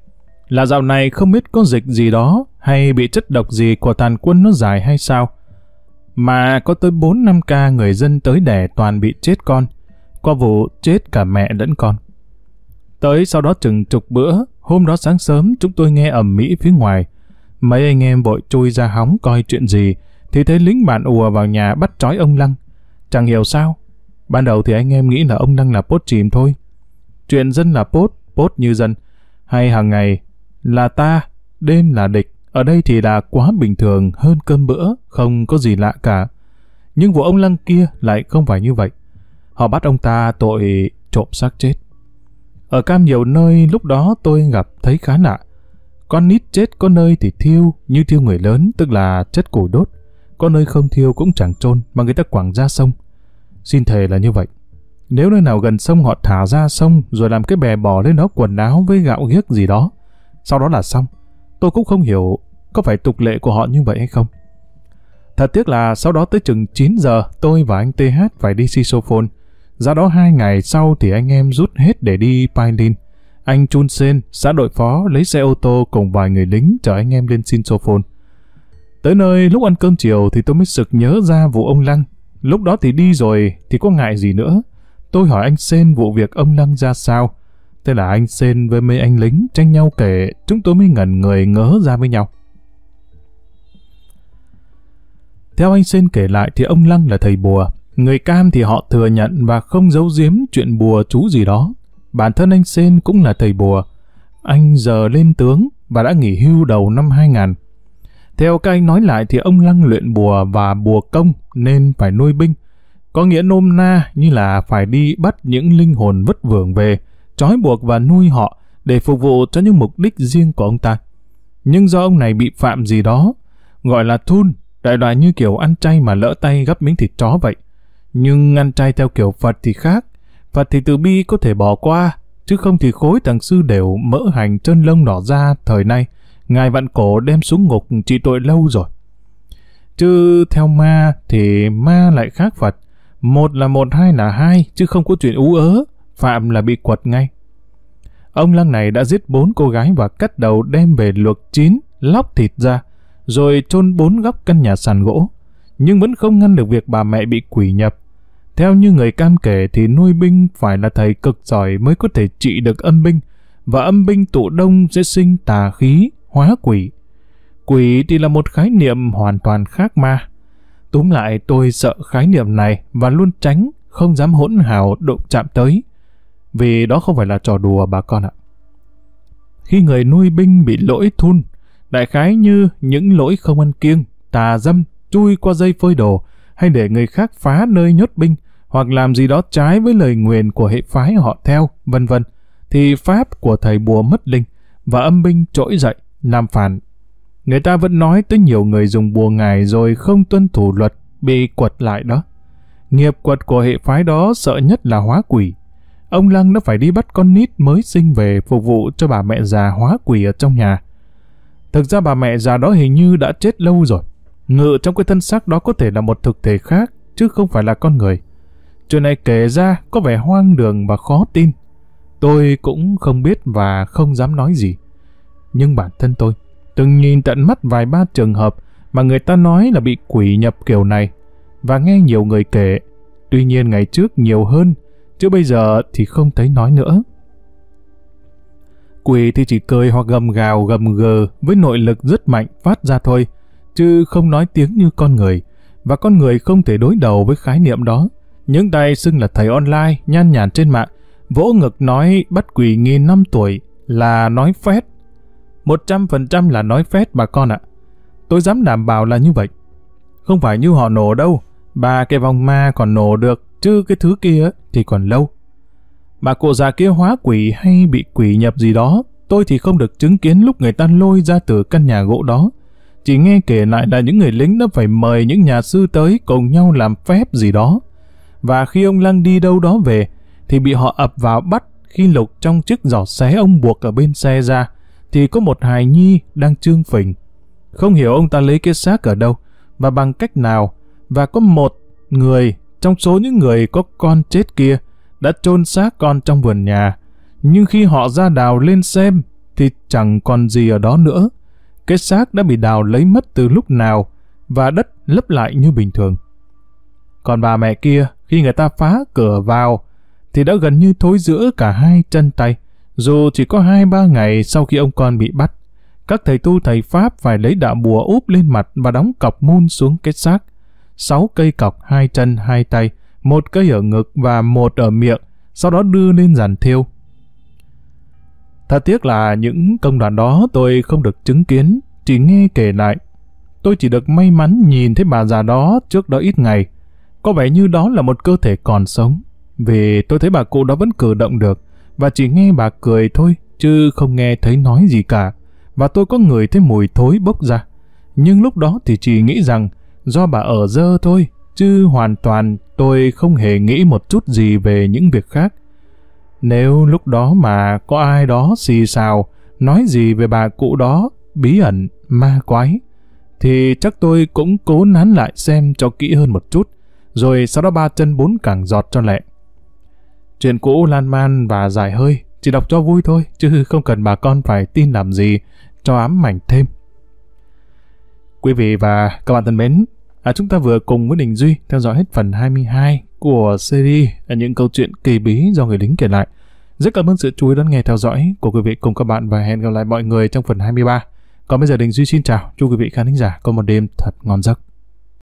Là dạo này không biết có dịch gì đó hay bị chất độc gì của tàn quân nó dài hay sao mà có tới 4 năm ca người dân tới đẻ toàn bị chết con, qua vụ chết cả mẹ lẫn con. Tới sau đó chừng chục bữa, hôm đó sáng sớm chúng tôi nghe ầm mỹ phía ngoài. Mấy anh em vội chui ra hóng coi chuyện gì, thì thấy lính bạn ùa vào nhà bắt trói ông Lăng. Chẳng hiểu sao, ban đầu thì anh em nghĩ là ông Lăng là pốt chìm thôi. Chuyện dân là pốt, pốt như dân, hay hàng ngày là ta, đêm là địch, ở đây thì là quá bình thường hơn cơm bữa, không có gì lạ cả. Nhưng vụ ông Lăng kia lại không phải như vậy. Họ bắt ông ta tội trộm xác chết. Ở cam nhiều nơi lúc đó tôi gặp thấy khá lạ. Con nít chết có nơi thì thiêu như thiêu người lớn, tức là chất củi đốt. Có nơi không thiêu cũng chẳng trôn mà người ta quảng ra sông. Xin thề là như vậy. Nếu nơi nào gần sông họ thả ra sông rồi làm cái bè bò lên nó quần áo với gạo ghiếc gì đó. Sau đó là xong. Tôi cũng không hiểu có phải tục lệ của họ như vậy hay không. Thật tiếc là sau đó tới chừng 9 giờ tôi và anh TH phải đi Sisophone. Ra đó hai ngày sau thì anh em rút hết để đi Pailin. Anh Chun Sen, xã đội phó, lấy xe ô tô cùng vài người lính chở anh em lên Sisophone. Tới nơi lúc ăn cơm chiều thì tôi mới sực nhớ ra vụ ông Lăng. Lúc đó thì đi rồi thì có ngại gì nữa. Tôi hỏi anh Sen vụ việc ông Lăng ra sao. Thế là anh Sên với mấy anh lính tranh nhau kể, chúng tôi mới ngẩn người ngỡ ra với nhau. Theo anh Sên kể lại thì ông Lăng là thầy bùa. Người cam thì họ thừa nhận và không giấu giếm chuyện bùa chú gì đó. Bản thân anh Sên cũng là thầy bùa. Anh giờ lên tướng và đã nghỉ hưu đầu năm 2000. Theo các anh nói lại thì ông Lăng luyện bùa và bùa công nên phải nuôi binh. Có nghĩa nôm na như là phải đi bắt những linh hồn vất vưởng về, trói buộc và nuôi họ để phục vụ cho những mục đích riêng của ông ta. Nhưng do ông này bị phạm gì đó, gọi là thun, đại loại như kiểu ăn chay mà lỡ tay gắp miếng thịt chó vậy. Nhưng ăn chay theo kiểu Phật thì khác, Phật thì từ bi có thể bỏ qua, chứ không thì khối thằng sư đều mỡ hành chân lông đỏ ra thời nay, ngài vạn cổ đem xuống ngục trị tội lâu rồi. Chứ theo ma thì ma lại khác Phật, một là một hai là hai, chứ không có chuyện ú ớ, phạm là bị quật ngay. Ông lăng này đã giết bốn cô gái và cắt đầu đem về luộc chín, lóc thịt ra, rồi chôn bốn góc căn nhà sàn gỗ, nhưng vẫn không ngăn được việc bà mẹ bị quỷ nhập. Theo như người cam kể thì nuôi binh phải là thầy cực giỏi mới có thể trị được âm binh, và âm binh tụ đông sẽ sinh tà khí, hóa quỷ. Quỷ thì là một khái niệm hoàn toàn khác ma. Túm lại tôi sợ khái niệm này và luôn tránh, không dám hỗn hào đụng chạm tới vì đó không phải là trò đùa bà con ạ. Khi người nuôi binh bị lỗi thun, đại khái như những lỗi không ăn kiêng, tà dâm, chui qua dây phơi đồ, hay để người khác phá nơi nhốt binh, hoặc làm gì đó trái với lời nguyền của hệ phái họ theo, vân vân, thì pháp của thầy bùa mất linh và âm binh trỗi dậy, làm phản. Người ta vẫn nói tới nhiều người dùng bùa ngài rồi không tuân thủ luật, bị quật lại đó. Nghiệp quật của hệ phái đó sợ nhất là hóa quỷ, Ông Lăng đã phải đi bắt con nít mới sinh về phục vụ cho bà mẹ già hóa quỷ ở trong nhà. Thực ra bà mẹ già đó hình như đã chết lâu rồi. Ngự trong cái thân xác đó có thể là một thực thể khác, chứ không phải là con người. Chuyện này kể ra có vẻ hoang đường và khó tin. Tôi cũng không biết và không dám nói gì. Nhưng bản thân tôi từng nhìn tận mắt vài ba trường hợp mà người ta nói là bị quỷ nhập kiểu này và nghe nhiều người kể. Tuy nhiên ngày trước nhiều hơn chứ bây giờ thì không thấy nói nữa. Quỳ thì chỉ cười hoặc gầm gào gầm gờ với nội lực rất mạnh phát ra thôi, chứ không nói tiếng như con người, và con người không thể đối đầu với khái niệm đó. Những tay xưng là thầy online, nhan nhản trên mạng, vỗ ngực nói bắt quỳ nghìn năm tuổi là nói phét. 100% là nói phét bà con ạ. Tôi dám đảm bảo là như vậy. Không phải như họ nổ đâu, bà cái vòng ma còn nổ được, chứ cái thứ kia thì còn lâu. Bà cụ già kia hóa quỷ hay bị quỷ nhập gì đó, tôi thì không được chứng kiến lúc người ta lôi ra từ căn nhà gỗ đó. Chỉ nghe kể lại là những người lính đã phải mời những nhà sư tới cùng nhau làm phép gì đó. Và khi ông Lăng đi đâu đó về, thì bị họ ập vào bắt khi lục trong chiếc giỏ xé ông buộc ở bên xe ra, thì có một hài nhi đang trương phình. Không hiểu ông ta lấy cái xác ở đâu, và bằng cách nào, và có một người trong số những người có con chết kia đã chôn xác con trong vườn nhà, nhưng khi họ ra đào lên xem thì chẳng còn gì ở đó nữa. Cái xác đã bị đào lấy mất từ lúc nào và đất lấp lại như bình thường. Còn bà mẹ kia, khi người ta phá cửa vào, thì đã gần như thối giữa cả hai chân tay. Dù chỉ có hai ba ngày sau khi ông con bị bắt, các thầy tu thầy Pháp phải lấy đạo bùa úp lên mặt và đóng cọc môn xuống cái xác sáu cây cọc hai chân hai tay, một cây ở ngực và một ở miệng, sau đó đưa lên giàn thiêu. Thật tiếc là những công đoạn đó tôi không được chứng kiến, chỉ nghe kể lại. Tôi chỉ được may mắn nhìn thấy bà già đó trước đó ít ngày. Có vẻ như đó là một cơ thể còn sống, vì tôi thấy bà cụ đó vẫn cử động được, và chỉ nghe bà cười thôi, chứ không nghe thấy nói gì cả. Và tôi có người thấy mùi thối bốc ra. Nhưng lúc đó thì chỉ nghĩ rằng do bà ở dơ thôi, chứ hoàn toàn tôi không hề nghĩ một chút gì về những việc khác. Nếu lúc đó mà có ai đó xì xào, nói gì về bà cụ đó, bí ẩn, ma quái, thì chắc tôi cũng cố nán lại xem cho kỹ hơn một chút, rồi sau đó ba chân bốn càng giọt cho lẹ. Chuyện cũ lan man và dài hơi, chỉ đọc cho vui thôi, chứ không cần bà con phải tin làm gì, cho ám mảnh thêm. Quý vị và các bạn thân mến, à, chúng ta vừa cùng với Đình Duy theo dõi hết phần 22 của series là những câu chuyện kỳ bí do người lính kể lại. Rất cảm ơn sự chú ý đón nghe theo dõi của quý vị cùng các bạn và hẹn gặp lại mọi người trong phần 23. Còn bây giờ Đình Duy xin chào, chúc quý vị khán thính giả có một đêm thật ngon giấc.